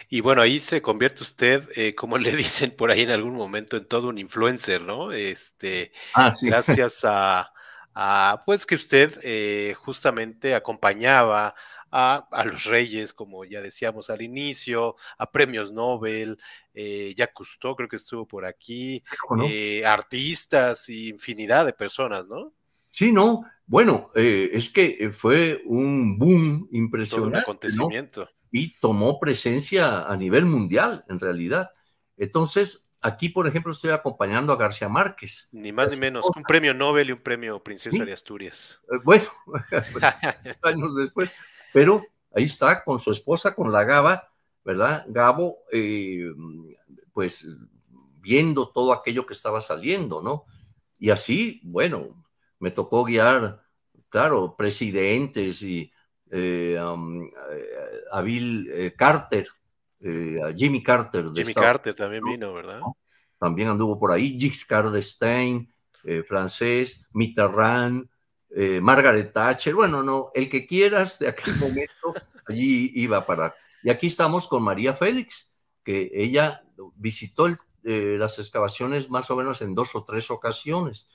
Y bueno, ahí se convierte usted, como le dicen por ahí en algún momento, en todo un influencer, ¿no? Este, ah, Gracias a, Ah, pues que usted eh, justamente acompañaba a, los reyes, como ya decíamos al inicio, a premios Nobel, eh, ya custó, creo que estuvo por aquí, ah, eh, artistas y infinidad de personas, ¿no? Sí, no, bueno, eh, es que fue un boom impresionante. un acontecimiento. Y tomó presencia a nivel mundial, en realidad. Entonces, Aquí, por ejemplo, estoy acompañando a García Márquez. Ni más ni menos. Un premio Nobel y un premio Princesa de Asturias. Eh, bueno, pues, años después. Pero ahí está, con su esposa, con la Gaba, ¿verdad? Gabo, eh, pues viendo todo aquello que estaba saliendo, ¿no? Y así, bueno, me tocó guiar, claro, presidentes y eh, um, eh, Carter, eh, Jimmy Carter. Jimmy Carter también vino, ¿verdad? También anduvo por ahí, Giscard d'Estaing, eh, francés, Mitterrand, eh, Margaret Thatcher, bueno, no, el que quieras de aquel momento, allí iba a parar. Y aquí estamos con María Félix, que ella visitó las excavaciones más o menos en dos o tres ocasiones.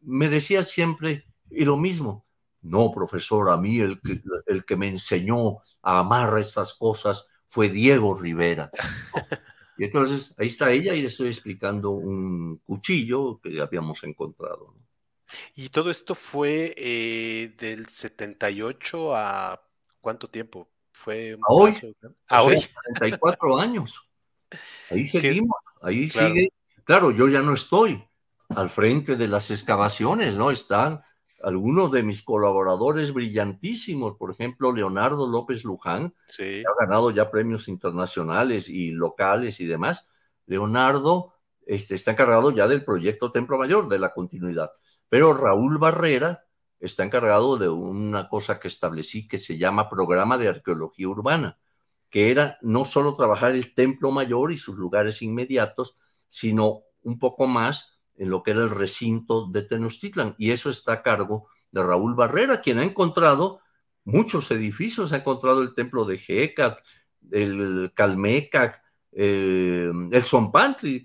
Me decía siempre, y lo mismo, no, profesor, a mí el que me enseñó a amar estas cosas fue Diego Rivera. Y entonces ahí está ella y le estoy explicando un cuchillo que habíamos encontrado. ¿Y todo esto fue eh, del 78 a cuánto tiempo? ¿Fue hoy? hoy. 44 años. Ahí seguimos, ahí claro. sigue. Claro, yo ya no estoy al frente de las excavaciones, ¿no? Están algunos de mis colaboradores brillantísimos, por ejemplo, Leonardo López Luján, ha ganado ya premios internacionales y locales y demás. Leonardo este, está encargado ya del proyecto Templo Mayor, de la continuidad. Pero Raúl Barrera está encargado de una cosa que establecí que se llama Programa de Arqueología Urbana, que era no solo trabajar el Templo Mayor y sus lugares inmediatos, sino un poco más en lo que era el recinto de Tenochtitlan. Y eso está a cargo de Raúl Barrera, quien ha encontrado muchos edificios, ha encontrado el templo de jeca el Calmecac, eh, el Zompantli,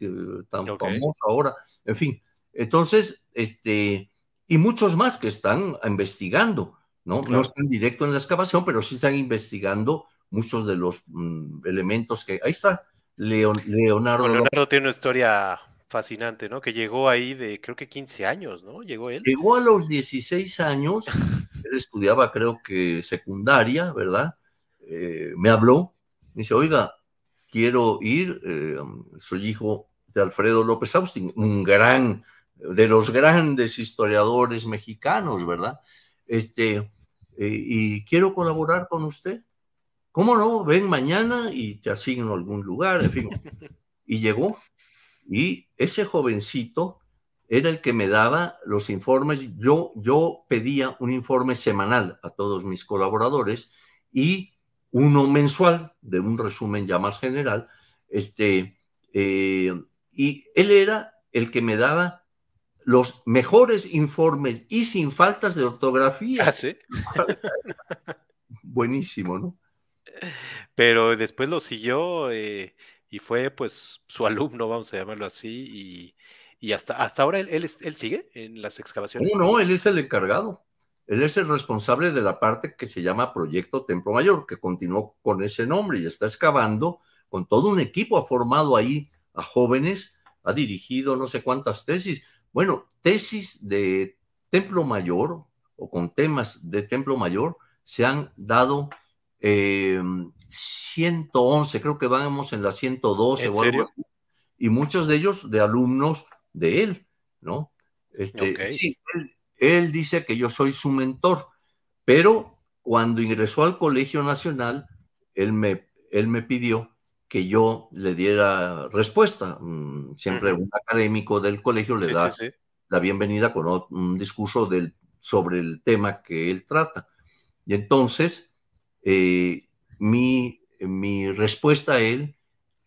tan famoso ahora, en fin. Entonces, este, y muchos más que están investigando, ¿no? No están directo en la excavación, pero sí están investigando muchos de los mm, elementos que... Ahí está, Leonardo. Leonardo tiene una historia fascinante, ¿no? Que llegó ahí de creo que 15 años, ¿no? Llegó él. Llegó a los 16 años, él estudiaba creo que secundaria, ¿verdad? Eh, me habló, me dice, oiga, quiero ir, eh, soy hijo de Alfredo López Austin, un gran, de los grandes historiadores mexicanos, ¿verdad? Este, eh, y quiero colaborar con usted. ¿Cómo no? Ven mañana y te asigno algún lugar, en fin. Y llegó y ese jovencito era el que me daba los informes. Yo, yo pedía un informe semanal a todos mis colaboradores y uno mensual de un resumen ya más general. Este, eh, y él era el que me daba los mejores informes y sin faltas de ortografía. Ah, Buenísimo, ¿no? Pero después lo siguió eh, y fue pues su alumno, vamos a llamarlo así, y, y hasta, hasta ahora él, él, él, sigue en las excavaciones. No, no, él es el encargado. Él es el responsable de la parte que se llama Proyecto Templo Mayor, que continuó con ese nombre y está excavando con todo un equipo, ha formado ahí a jóvenes, ha dirigido no sé cuántas tesis. Bueno, tesis de Templo Mayor o con temas de Templo Mayor se han dado 111, em, creo que vamos en la 112 y muchos de ellos de alumnos de él, ¿no? Este, sí, él, dice que yo soy su mentor, pero cuando ingresó al Colegio Nacional, él me, él me pidió que yo le diera respuesta. Mm, siempre un académico del colegio le da la bienvenida con un discurso del, sobre el tema que él trata. Y entonces eh, mi, respuesta a él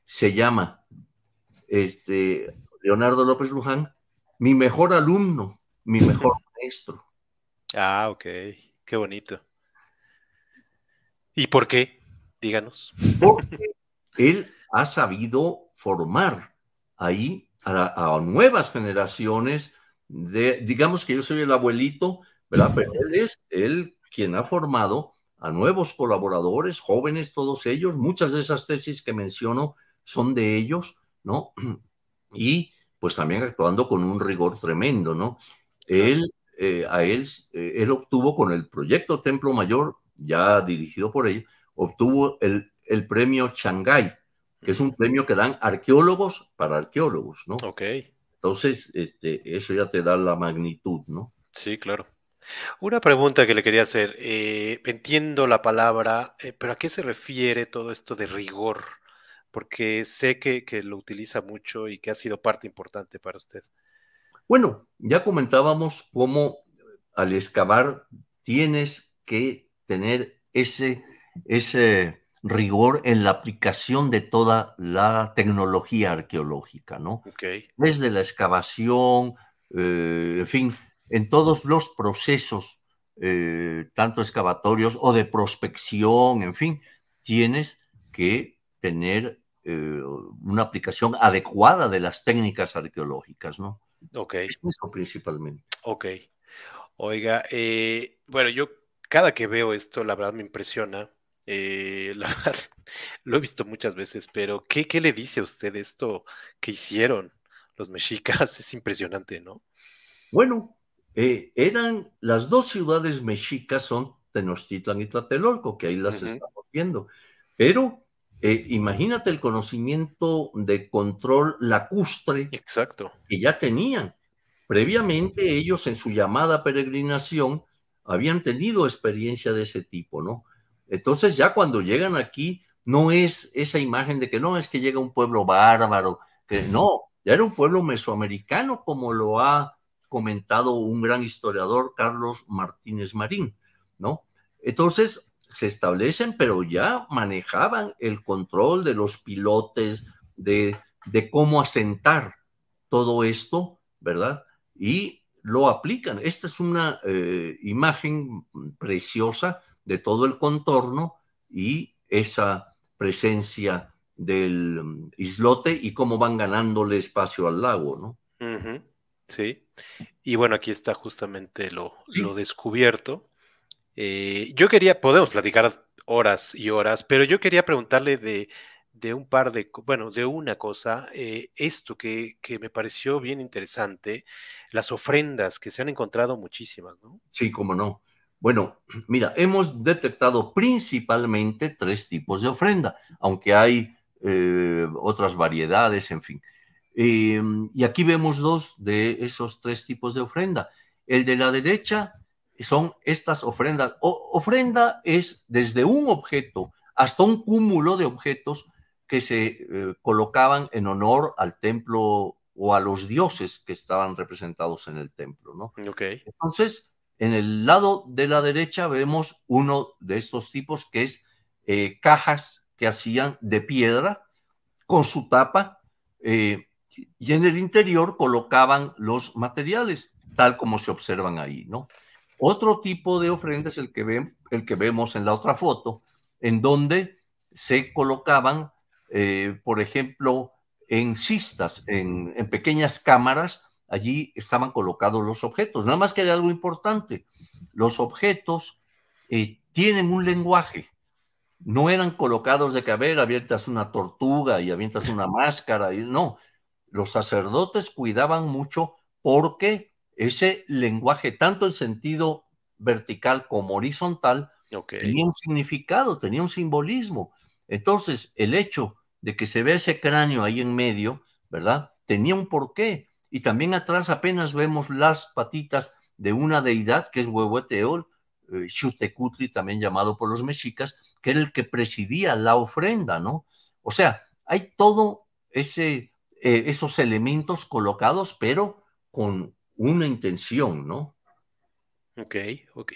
se llama este, Leonardo López Luján, mi mejor alumno, mi mejor maestro. Ah, ok, qué bonito. ¿Y por qué? Díganos. Porque él ha sabido formar ahí a, nuevas generaciones de, digamos que yo soy el abuelito, ¿verdad? Pero él es el quien ha formado a nuevos colaboradores, jóvenes, todos ellos. Muchas de esas tesis que menciono son de ellos, ¿no? Y pues también actuando con un rigor tremendo, ¿no? Él, eh, a él, eh, él obtuvo con el proyecto Templo Mayor, ya dirigido por él, obtuvo el, premio Shanghai, que es un premio que dan arqueólogos para arqueólogos, ¿no? Ok. Entonces, este, eso ya te da la magnitud, ¿no? Sí, claro. Una pregunta que le quería hacer. Eh, entiendo la palabra, eh, pero ¿a qué se refiere todo esto de rigor? Porque sé que, lo utiliza mucho y que ha sido parte importante para usted. Bueno, ya comentábamos cómo al excavar tienes que tener ese, ese rigor en la aplicación de toda la tecnología arqueológica, ¿no? Desde la excavación, eh, en fin, en todos los procesos, eh, tanto excavatorios o de prospección, en fin, tienes que tener eh, una aplicación adecuada de las técnicas arqueológicas, ¿no? Ok. Eso principalmente. Ok. Oiga, eh, bueno, yo cada que veo esto, la verdad me impresiona. la verdad, lo he visto muchas veces, pero ¿qué, ¿qué, le dice a usted esto que hicieron los mexicas? Es impresionante, ¿no? Bueno, eh, eran las dos ciudades mexicas son Tenochtitlan y Tlatelolco, que ahí las estamos viendo. Pero eh, imagínate el conocimiento de control lacustre Exacto. que ya tenían. Previamente ellos en su llamada peregrinación habían tenido experiencia de ese tipo, ¿no? Entonces ya cuando llegan aquí no es esa imagen de que no, es que llega un pueblo bárbaro, que no, ya era un pueblo mesoamericano como lo ha comentado un gran historiador, Carlos Martínez Marín, ¿no? Entonces, se establecen, pero ya manejaban el control de los pilotes, de, de cómo asentar todo esto, ¿verdad? Y lo aplican. Esta es una eh, imagen preciosa de todo el contorno y esa presencia del islote y cómo van ganándole espacio al lago, ¿no? Sí. Y bueno, aquí está justamente lo, descubierto. Eh, yo quería, podemos platicar horas y horas, pero yo quería preguntarle de, un par de, bueno, de una cosa, eh, esto que, que, me pareció bien interesante, las ofrendas que se han encontrado muchísimas, ¿no? Sí, cómo no. Bueno, mira, hemos detectado principalmente tres tipos de ofrenda, aunque hay eh, otras variedades, en fin. Em, y aquí vemos dos de esos tres tipos de ofrenda. El de la derecha son estas ofrendas. ofrenda es desde un objeto hasta un cúmulo de objetos que se eh, colocaban en honor al templo o a los dioses que estaban representados en el templo. ¿no? Entonces, en el lado de la derecha vemos uno de estos tipos que es eh, cajas que hacían de piedra con su tapa. Eh, y en el interior colocaban los materiales, tal como se observan ahí, ¿no? Otro tipo de ofrenda es el que, el que vemos en la otra foto, en donde se colocaban, eh, por ejemplo, en cistas, en, pequeñas cámaras, allí estaban colocados los objetos. Nada más que hay algo importante, los objetos eh, tienen un lenguaje, no eran colocados de cabeza, abiertas una tortuga y avientas una máscara, y no, los sacerdotes cuidaban mucho porque ese lenguaje, tanto en sentido vertical como horizontal, tenía un significado, tenía un simbolismo. Entonces, el hecho de que se vea ese cráneo ahí en medio, ¿verdad? Tenía un porqué. Y también atrás apenas vemos las patitas de una deidad que es Huehueteol, eh, Xutecutli, también llamado por los mexicas, que era el que presidía la ofrenda, ¿no? O sea, hay todo ese eh, esos elementos colocados, pero con una intención, ¿no? ok,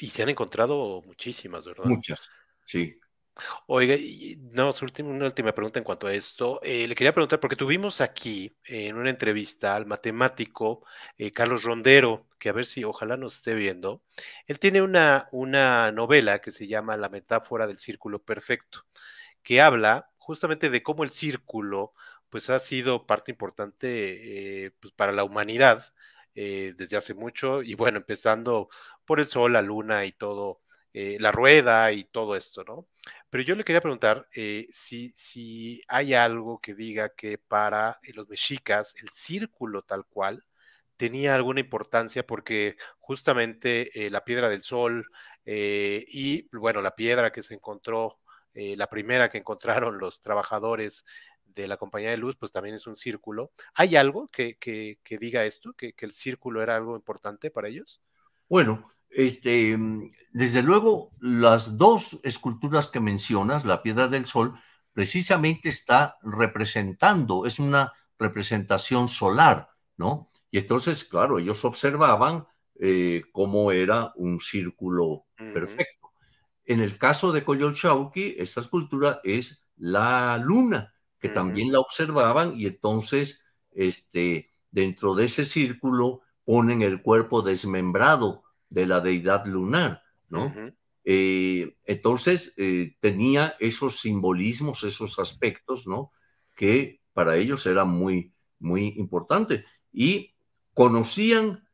y se han encontrado muchísimas, ¿verdad? Muchas, sí. Oiga, no, una última pregunta en cuanto a esto. Eh, le quería preguntar, porque tuvimos aquí eh, en una entrevista al matemático Carlos Rondero, que a ver si ojalá nos esté viendo. Él tiene una, una novela que se llama La metáfora del círculo perfecto, que habla justamente de cómo el círculo pues ha sido parte importante eh, pues, para la humanidad eh, desde hace mucho y bueno, empezando por el Sol, la Luna y todo, eh, la rueda y todo esto, ¿no? Pero yo le quería preguntar si, si hay algo que diga que para los mexicas el círculo tal cual tenía alguna importancia porque justamente la piedra del Sol y bueno, la piedra que se encontró la primera que encontraron los trabajadores de la compañía de luz, pues también es un círculo. ¿Hay algo que, diga esto, ¿Que, el círculo era algo importante para ellos? Bueno, este, mm, desde luego, las dos esculturas que mencionas, la piedra del sol, precisamente está representando, es una representación solar, ¿no? Y entonces, claro, ellos observaban eh, cómo era un círculo perfecto. En el caso de Coyolxauqui, esta escultura es la luna que también la observaban y entonces este, dentro de ese círculo ponen el cuerpo desmembrado de la deidad lunar, ¿no? Eh, entonces eh, tenía esos simbolismos, esos aspectos, ¿no? Que para ellos era muy, muy importante. Y conocían,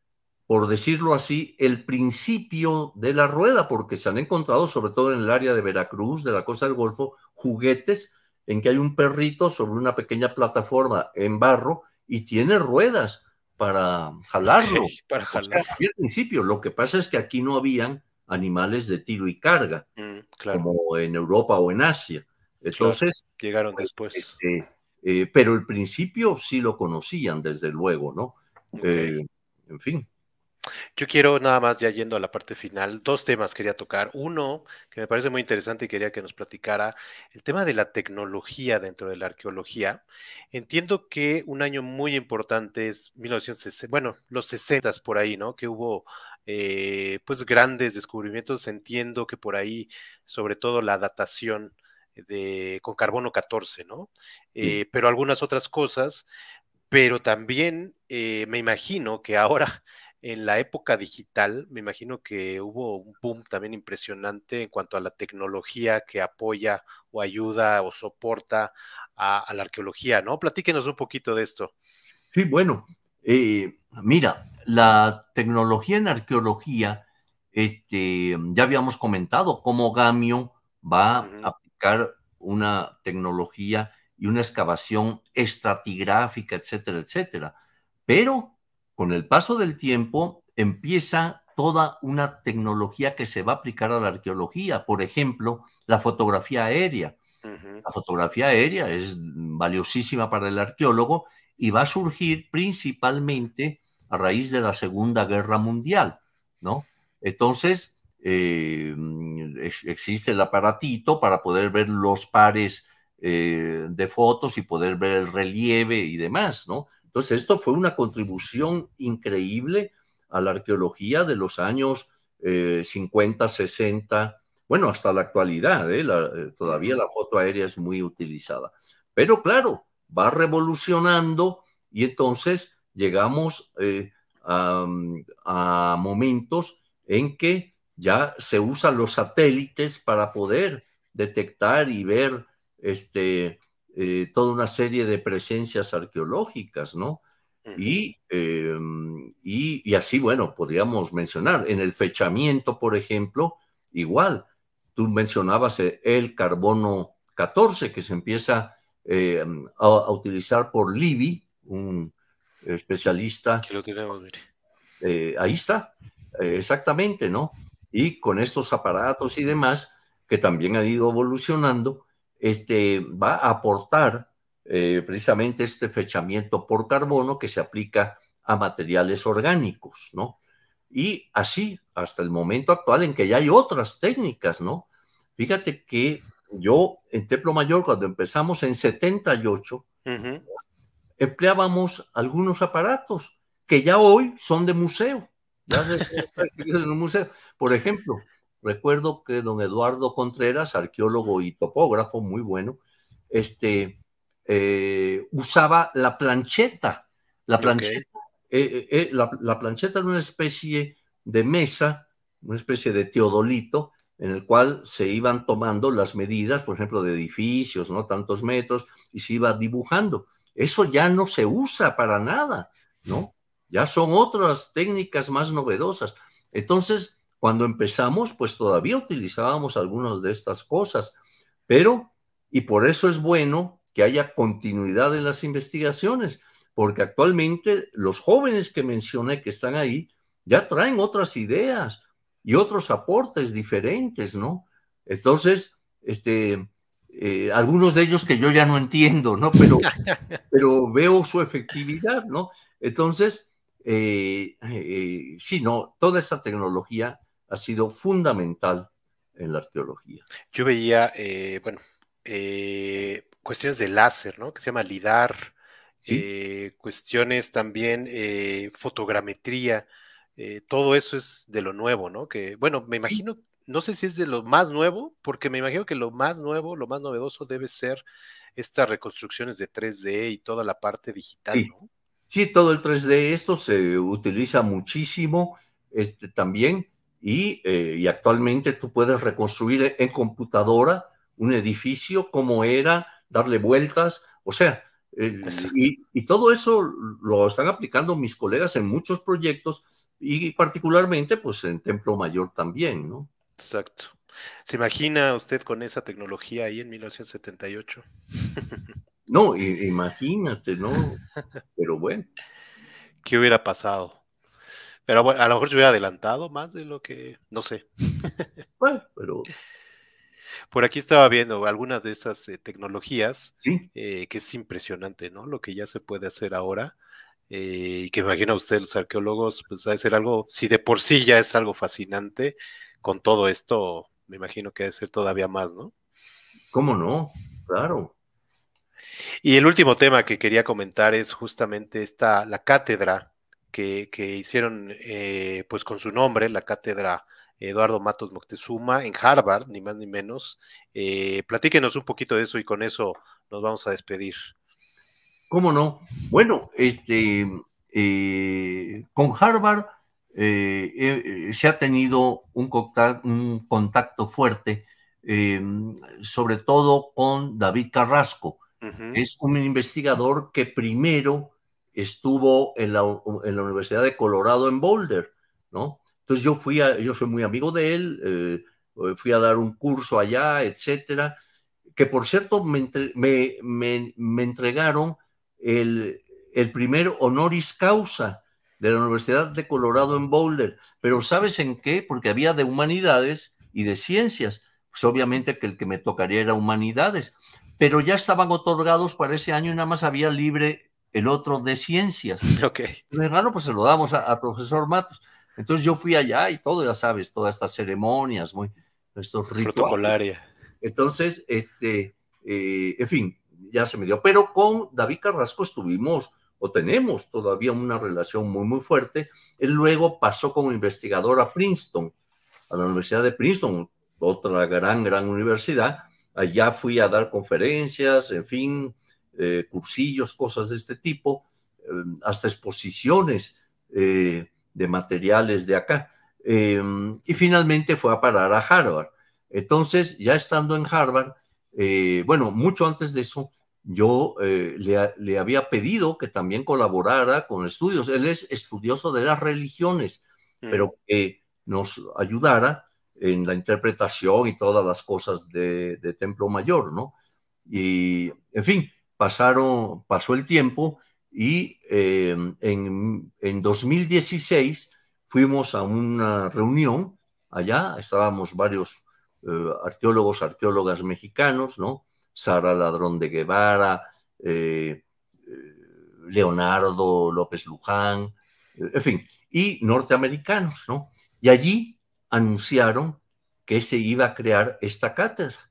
por decirlo así, el principio de la rueda, porque se han encontrado, sobre todo en el área de Veracruz, de la costa del Golfo, juguetes en que hay un perrito sobre una pequeña plataforma en barro y tiene ruedas para jalarlo. para jalarlo. al principio, lo que pasa es que aquí no habían animales de tiro y carga, mm, como en Europa o en Asia. Entonces... llegaron pues, después. Este, eh, pero el principio sí lo conocían, desde luego, ¿no? Eh, en fin. Yo quiero nada más, ya yendo a la parte final, dos temas quería tocar. Uno, que me parece muy interesante y quería que nos platicara, el tema de la tecnología dentro de la arqueología. Entiendo que un año muy importante es 1960, bueno, los 60 por ahí, ¿no? Que hubo eh, pues grandes descubrimientos. Entiendo que por ahí, sobre todo la datación con carbono 14, ¿no? Eh, pero algunas otras cosas, pero también eh, me imagino que ahora en la época digital, me imagino que hubo un boom también impresionante en cuanto a la tecnología que apoya o ayuda o soporta a, la arqueología, ¿no? Platíquenos un poquito de esto. Sí, bueno, eh, mira, la tecnología en arqueología, este, ya habíamos comentado cómo Gamio va a aplicar una tecnología y una excavación estratigráfica, etcétera, etcétera. Pero con el paso del tiempo empieza toda una tecnología que se va a aplicar a la arqueología, por ejemplo, la fotografía aérea. La fotografía aérea es valiosísima para el arqueólogo y va a surgir principalmente a raíz de la Segunda Guerra Mundial, ¿no? Entonces, eh, existe el aparatito para poder ver los pares eh, de fotos y poder ver el relieve y demás, ¿no? Entonces, esto fue una contribución increíble a la arqueología de los años 50, eh, 60, bueno, hasta la actualidad, ¿eh? Eh, todavía la foto aérea es muy utilizada. Pero claro, va revolucionando y entonces llegamos a, a momentos en que ya se usan los satélites para poder detectar y ver este, eh, toda una serie de presencias arqueológicas, ¿no? Em, y, así, bueno, podríamos mencionar, en el fechamiento, por ejemplo, igual, tú mencionabas eh, el carbono 14 que se empieza em, a, utilizar por Libby, un especialista. Que lo tenemos, eh, ahí está, exactamente, ¿no? Y con estos aparatos y demás que también han ido evolucionando, este, va a aportar eh, precisamente este fechamiento por carbono que se aplica a materiales orgánicos, ¿no? Y así, hasta el momento actual en que ya hay otras técnicas, ¿no? Fíjate que yo en Templo Mayor, cuando empezamos en 78, empleábamos algunos aparatos que ya hoy son de museo. Ya de museo. Por ejemplo, recuerdo que don Eduardo Contreras, arqueólogo y topógrafo muy bueno, este, eh, usaba la plancheta. La plancheta, eh, eh, la plancheta era una especie de mesa, una especie de teodolito, en el cual se iban tomando las medidas, por ejemplo, de edificios, ¿no? Tantos metros, y se iba dibujando. Eso ya no se usa para nada, ¿no? Ya son otras técnicas más novedosas. Entonces, cuando empezamos, pues todavía utilizábamos algunas de estas cosas, pero, y por eso es bueno que haya continuidad en las investigaciones, porque actualmente los jóvenes que mencioné que están ahí ya traen otras ideas y otros aportes diferentes, ¿no? Entonces, este, eh, algunos de ellos que yo ya no entiendo, ¿no? Pero, pero veo su efectividad, ¿no? Entonces, eh, eh, sí, no, toda esa tecnología ha sido fundamental en la arqueología. Yo veía, eh, bueno, eh, cuestiones de láser, ¿no? Que se llama LIDAR, eh, cuestiones también, fotogrametría, todo eso es de lo nuevo, ¿no? Que, bueno, me imagino, no sé si es de lo más nuevo, porque me imagino que lo más nuevo, lo más novedoso debe ser estas reconstrucciones de 3D y toda la parte digital, ¿no? Sí, todo el 3D, esto se utiliza muchísimo. Este, también eh, y, actualmente tú puedes reconstruir en computadora un edificio como era, darle vueltas, o sea, eh, y, todo eso lo están aplicando mis colegas en muchos proyectos y particularmente pues en Templo Mayor también, ¿no? Exacto. ¿Se imagina usted con esa tecnología ahí en 1978? no, imagínate, ¿no? Pero bueno. ¿Qué hubiera pasado? Pero bueno, a lo mejor yo hubiera adelantado más de lo que, no sé. bueno, pero... Por aquí estaba viendo algunas de esas eh, tecnologías, eh, que es impresionante, ¿no? Lo que ya se puede hacer ahora, eh, y que imagina usted, los arqueólogos, pues ha de ser algo, si de por sí ya es algo fascinante, con todo esto, me imagino que ha de ser todavía más, ¿no? ¿Cómo no? Claro. Y el último tema que quería comentar es justamente esta, la cátedra que, hicieron eh, pues con su nombre la cátedra Eduardo Matos Moctezuma en Harvard, ni más ni menos. Eh, platíquenos un poquito de eso y con eso nos vamos a despedir. ¿Cómo no? Bueno, este, eh, con Harvard se ha tenido un contacto, un contacto fuerte, sobre todo con David Carrasco. Es un investigador que primero estuvo en la, Universidad de Colorado en Boulder, ¿no? Entonces yo fui, a, yo soy muy amigo de él, eh, eh, fui a dar un curso allá, etcétera, que por cierto me, me, me, entregaron el, el, primer honoris causa de la Universidad de Colorado en Boulder, pero ¿sabes en qué? Porque había de humanidades y de ciencias, pues obviamente que el que me tocaría era humanidades, pero ya estaban otorgados para ese año y nada más había libre el otro de ciencias. Okay. Bueno, pues se lo damos a, profesor Matos. Entonces yo fui allá y todo, ya sabes, todas estas ceremonias, muy, estos rituales. Entonces, este, eh, en fin, ya se me dio. Pero con David Carrasco estuvimos o tenemos todavía una relación muy, muy fuerte. Él luego pasó como investigador a Princeton, a la Universidad de Princeton, otra gran, gran universidad. Allá fui a dar conferencias, en fin, eh, cursillos, cosas de este tipo, em, hasta exposiciones eh, de materiales de acá. Em, y finalmente fue a parar a Harvard. Entonces, ya estando en Harvard, eh, bueno, mucho antes de eso, yo le, había pedido que también colaborara con estudios. Él es estudioso de las religiones, mm. pero que nos ayudara en la interpretación y todas las cosas de, de Templo Mayor, ¿no? Y, en fin, pasaron, pasó el tiempo y eh, en, 2016 fuimos a una reunión allá, estábamos varios eh, arqueólogos, arqueólogas mexicanos, ¿no? Sara Ladrón de Guevara, eh, Leonardo López Luján, en fin, y norteamericanos, ¿no? Y allí anunciaron que se iba a crear esta cátedra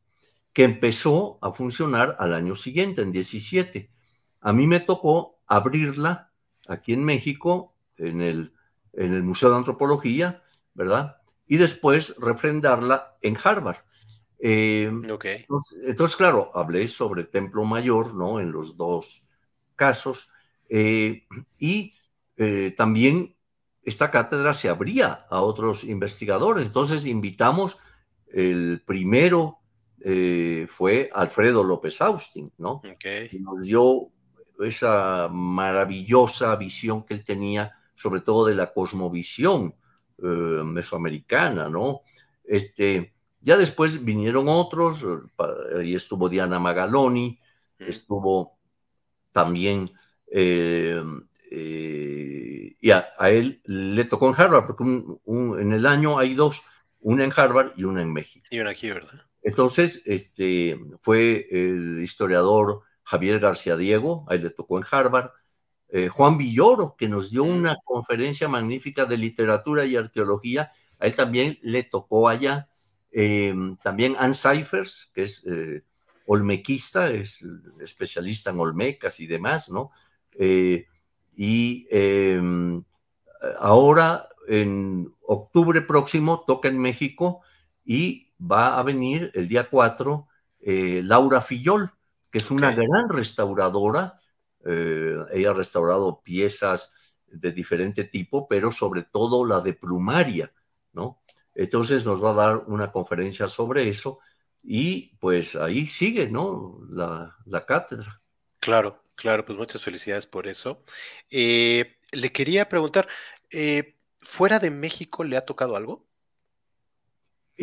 que empezó a funcionar al año siguiente, en 17. A mí me tocó abrirla aquí en México, en el, Museo de Antropología, ¿verdad? Y después refrendarla en Harvard. Eh, entonces, claro, hablé sobre Templo Mayor, ¿no? En los dos casos. Eh, y eh, también esta cátedra se abría a otros investigadores. Entonces invitamos el primero eh, fue Alfredo López Austin, ¿no? Y nos dio esa maravillosa visión que él tenía, sobre todo de la cosmovisión eh, mesoamericana, ¿no? Este, ya después vinieron otros, y estuvo Diana Magaloni, estuvo también eh, y a, él le tocó en Harvard, porque en el año hay dos, una en Harvard y una en México. Y una aquí, ¿verdad? Entonces, este, fue el historiador Javier García Diego, él le tocó en Harvard, eh, Juan Villoro, que nos dio una conferencia magnífica de literatura y arqueología, a él también le tocó allá. Eh, también Ann Cyphers, que es eh, olmequista, es especialista en olmecas y demás, ¿no? y ahora, en octubre próximo, toca en México y va a venir el día 4 eh, Laura Fillol, que es una gran restauradora. Eh, ella ha restaurado piezas de diferente tipo, pero sobre todo la de plumaria, ¿no? Entonces nos va a dar una conferencia sobre eso y pues ahí sigue, ¿no? La, cátedra. Claro, claro, pues muchas felicidades por eso. Eh, le quería preguntar, ¿fuera de México le ha tocado algo?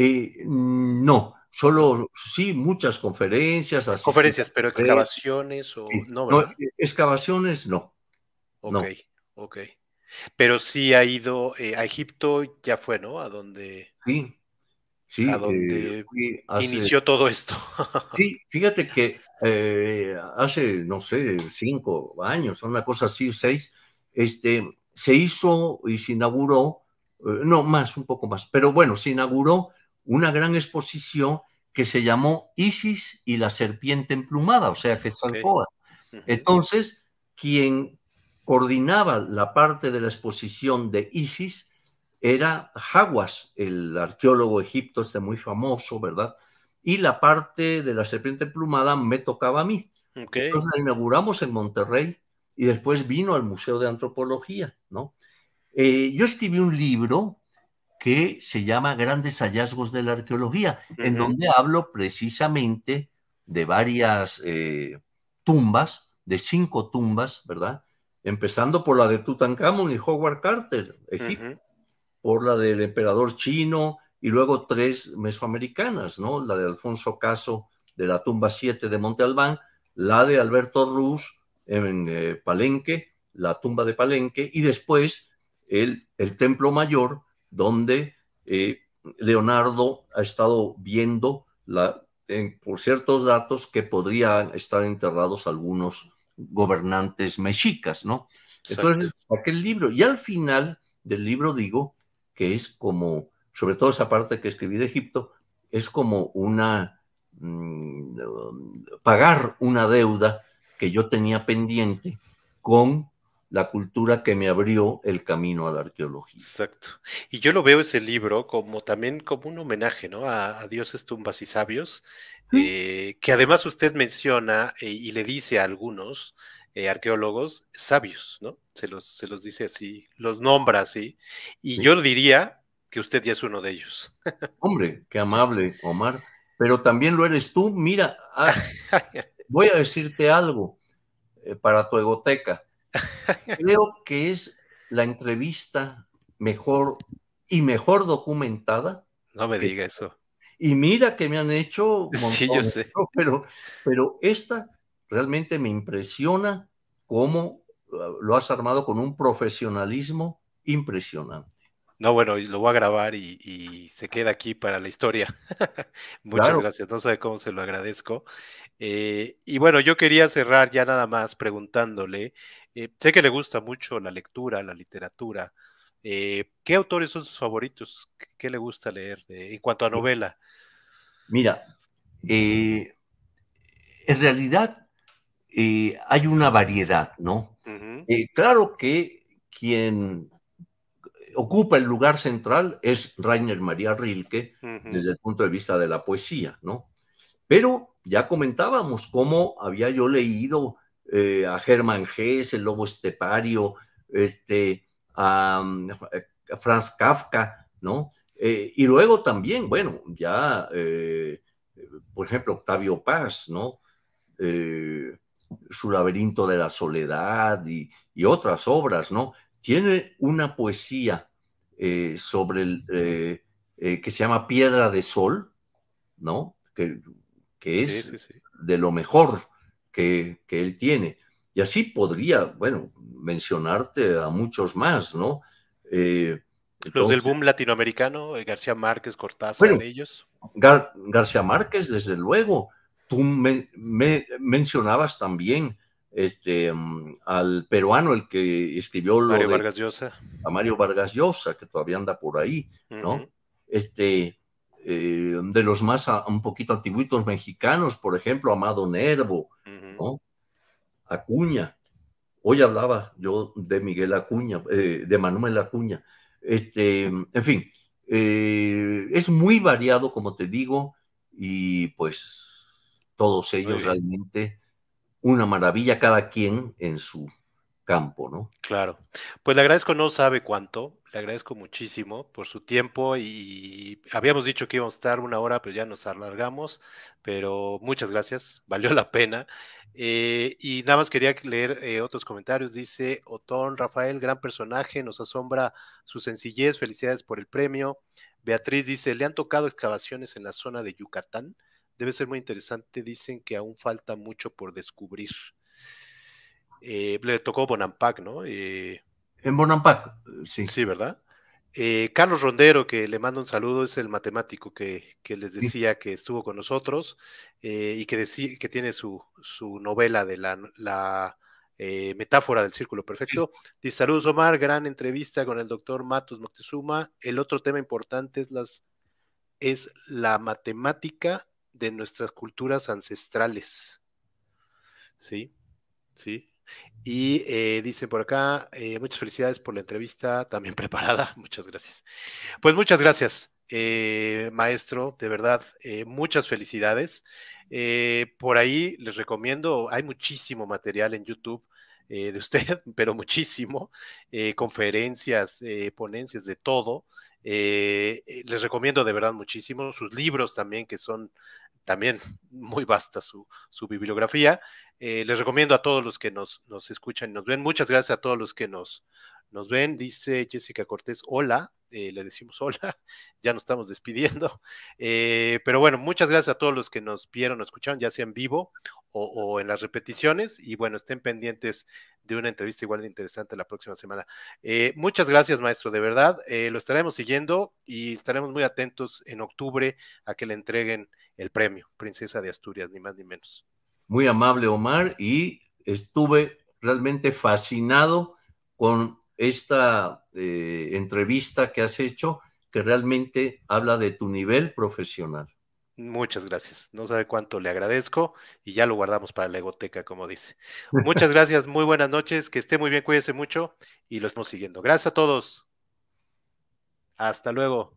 Eh, mm, no, solo sí, muchas conferencias. conferencias, pero excavaciones o no, no, eh, Excavaciones no. Ok, ok. Pero sí ha ido eh, a Egipto, ya fue, ¿no? A donde. Sí, sí. A donde inició todo esto. sí, fíjate que hace, no sé, cinco años, una cosa así, seis, este, se hizo y se inauguró, no más, un poco más, pero bueno, se inauguró una gran exposición que se llamó Isis y la serpiente emplumada, o sea, que es Okay. Entonces, quien coordinaba la parte de la exposición de Isis era Jaguas, el arqueólogo egipto este muy famoso, ¿verdad? Y la parte de la serpiente emplumada me tocaba a mí. Entonces la inauguramos en Monterrey y después vino al Museo de Antropología, ¿no? Eh, yo escribí un libro que se llama Grandes hallazgos de la arqueología, en donde hablo precisamente de varias eh, tumbas, de cinco tumbas, ¿verdad? Empezando por la de Tutankamón y Howard Carter, Egipto, por la del emperador chino y luego tres mesoamericanas, ¿no? La de Alfonso Caso de la tumba 7 de Monte Albán, la de Alberto Ruz en eh, Palenque, la tumba de Palenque, y después el templo mayor donde eh, Leonardo ha estado viendo la, por ciertos datos que podrían estar enterrados algunos gobernantes mexicas, ¿no? Entonces, aquel libro, y al final del libro digo que es como, sobre todo esa parte que escribí de Egipto, es como una, mm, pagar una deuda que yo tenía pendiente con la cultura que me abrió el camino a la arqueología. Exacto. Y yo lo veo ese libro como también como un homenaje, ¿no? A, dioses, tumbas y sabios, eh, que además usted menciona eh, y le dice a algunos eh, arqueólogos sabios, ¿no? Se los, se los dice así, los nombra así. Y yo diría que usted ya es uno de ellos. Hombre, qué amable, Omar. Pero también lo eres tú. Mira, ah, voy a decirte algo para tu egoteca Creo que es la entrevista mejor y mejor documentada. No me diga eso. Y mira que me han hecho sí, yo sé. pero, pero esta realmente me impresiona cómo ah, lo has armado con un profesionalismo impresionante. No, bueno, lo voy a grabar y, se queda aquí para la historia. Muchas gracias, no sé cómo se lo agradezco. Eh, y bueno, yo quería cerrar ya nada más preguntándole eh, sé que le gusta mucho la lectura, la literatura. Eh, ¿Qué autores son sus favoritos? ¿Qué, le gusta leer en cuanto a novela? Mira, eh, en realidad hay una variedad, ¿no? claro que quien ocupa el lugar central es Rainer María Rilke desde el punto de vista de la poesía, ¿no? Pero ya comentábamos cómo había yo leído eh, a Germán Gess, el lobo estepario, este, a, mm, Franz Kafka, ¿no? Eh, y luego también, bueno, ya, eh, por ejemplo, Octavio Paz, ¿no? su laberinto de la soledad y, otras obras, ¿no? Tiene una poesía sobre el, que se llama Piedra de Sol, ¿no? Que, es de lo mejor que, él tiene. Y así podría, bueno, mencionarte a muchos más, ¿no? Eh, Los del boom latinoamericano, eh, García Márquez, Cortázar, bueno, ellos. García Márquez, desde luego. Tú me, mencionabas también este, mm, al peruano, el que escribió lo Mario de, Vargas Llosa. A Mario Vargas Llosa, que todavía anda por ahí, ¿no? este, eh, de los más ah, un poquito antiguitos mexicanos, por ejemplo, Amado Nervo, ¿no? Acuña. Hoy hablaba yo de Miguel Acuña, eh, de Manuel Acuña. Este, en fin, eh, es muy variado, como te digo, y pues todos ellos realmente una maravilla, cada quien en su campo, ¿no? Claro. Pues le agradezco, no sabe cuánto, le agradezco muchísimo por su tiempo y habíamos dicho que íbamos a estar una hora, pero ya nos alargamos, pero muchas gracias, valió la pena. Eh, y nada más quería leer eh, otros comentarios. Dice Otón, Rafael, gran personaje, nos asombra su sencillez, felicidades por el premio. Beatriz dice, le han tocado excavaciones en la zona de Yucatán. Debe ser muy interesante, dicen que aún falta mucho por descubrir. Eh, le tocó Bonampak, ¿no? En Bonampak, sí. Sí, ¿verdad? Eh, Carlos Rondero, que le mando un saludo, es el matemático que, les decía que estuvo con nosotros eh, y que, que tiene su, su, novela de la, la eh, metáfora del círculo perfecto. Dice, saludos Omar, gran entrevista con el doctor Matos Moctezuma. El otro tema importante es, las, es la matemática de nuestras culturas ancestrales. Sí, sí, y eh, dice por acá, eh, muchas felicidades por la entrevista también preparada. Muchas gracias. Pues muchas gracias, eh, maestro. De verdad, eh, muchas felicidades. por ahí les recomiendo, hay muchísimo material en YouTube. de usted, pero muchísimo, conferencias, ponencias, de todo. les recomiendo de verdad muchísimo sus libros también, que son también muy vasta su, su bibliografía. Eh, les recomiendo a todos los que nos, nos, escuchan y nos ven. Muchas gracias a todos los que nos, nos ven. Dice Jessica Cortés, hola. Eh, le decimos hola, ya nos estamos despidiendo. Eh, pero bueno, muchas gracias a todos los que nos vieron o escucharon, ya sea en vivo o, en las repeticiones. Y bueno, estén pendientes de una entrevista igual de interesante la próxima semana. muchas gracias, maestro, de verdad. lo estaremos siguiendo y estaremos muy atentos en octubre a que le entreguen el premio, Princesa de Asturias, ni más ni menos. Muy amable, Omar, y estuve realmente fascinado con esta eh, entrevista que has hecho, que realmente habla de tu nivel profesional. Muchas gracias. No sabe cuánto le agradezco y ya lo guardamos para la egoteca, como dice. Muchas gracias, muy buenas noches, que esté muy bien, cuídese mucho y lo estamos siguiendo. Gracias a todos. Hasta luego.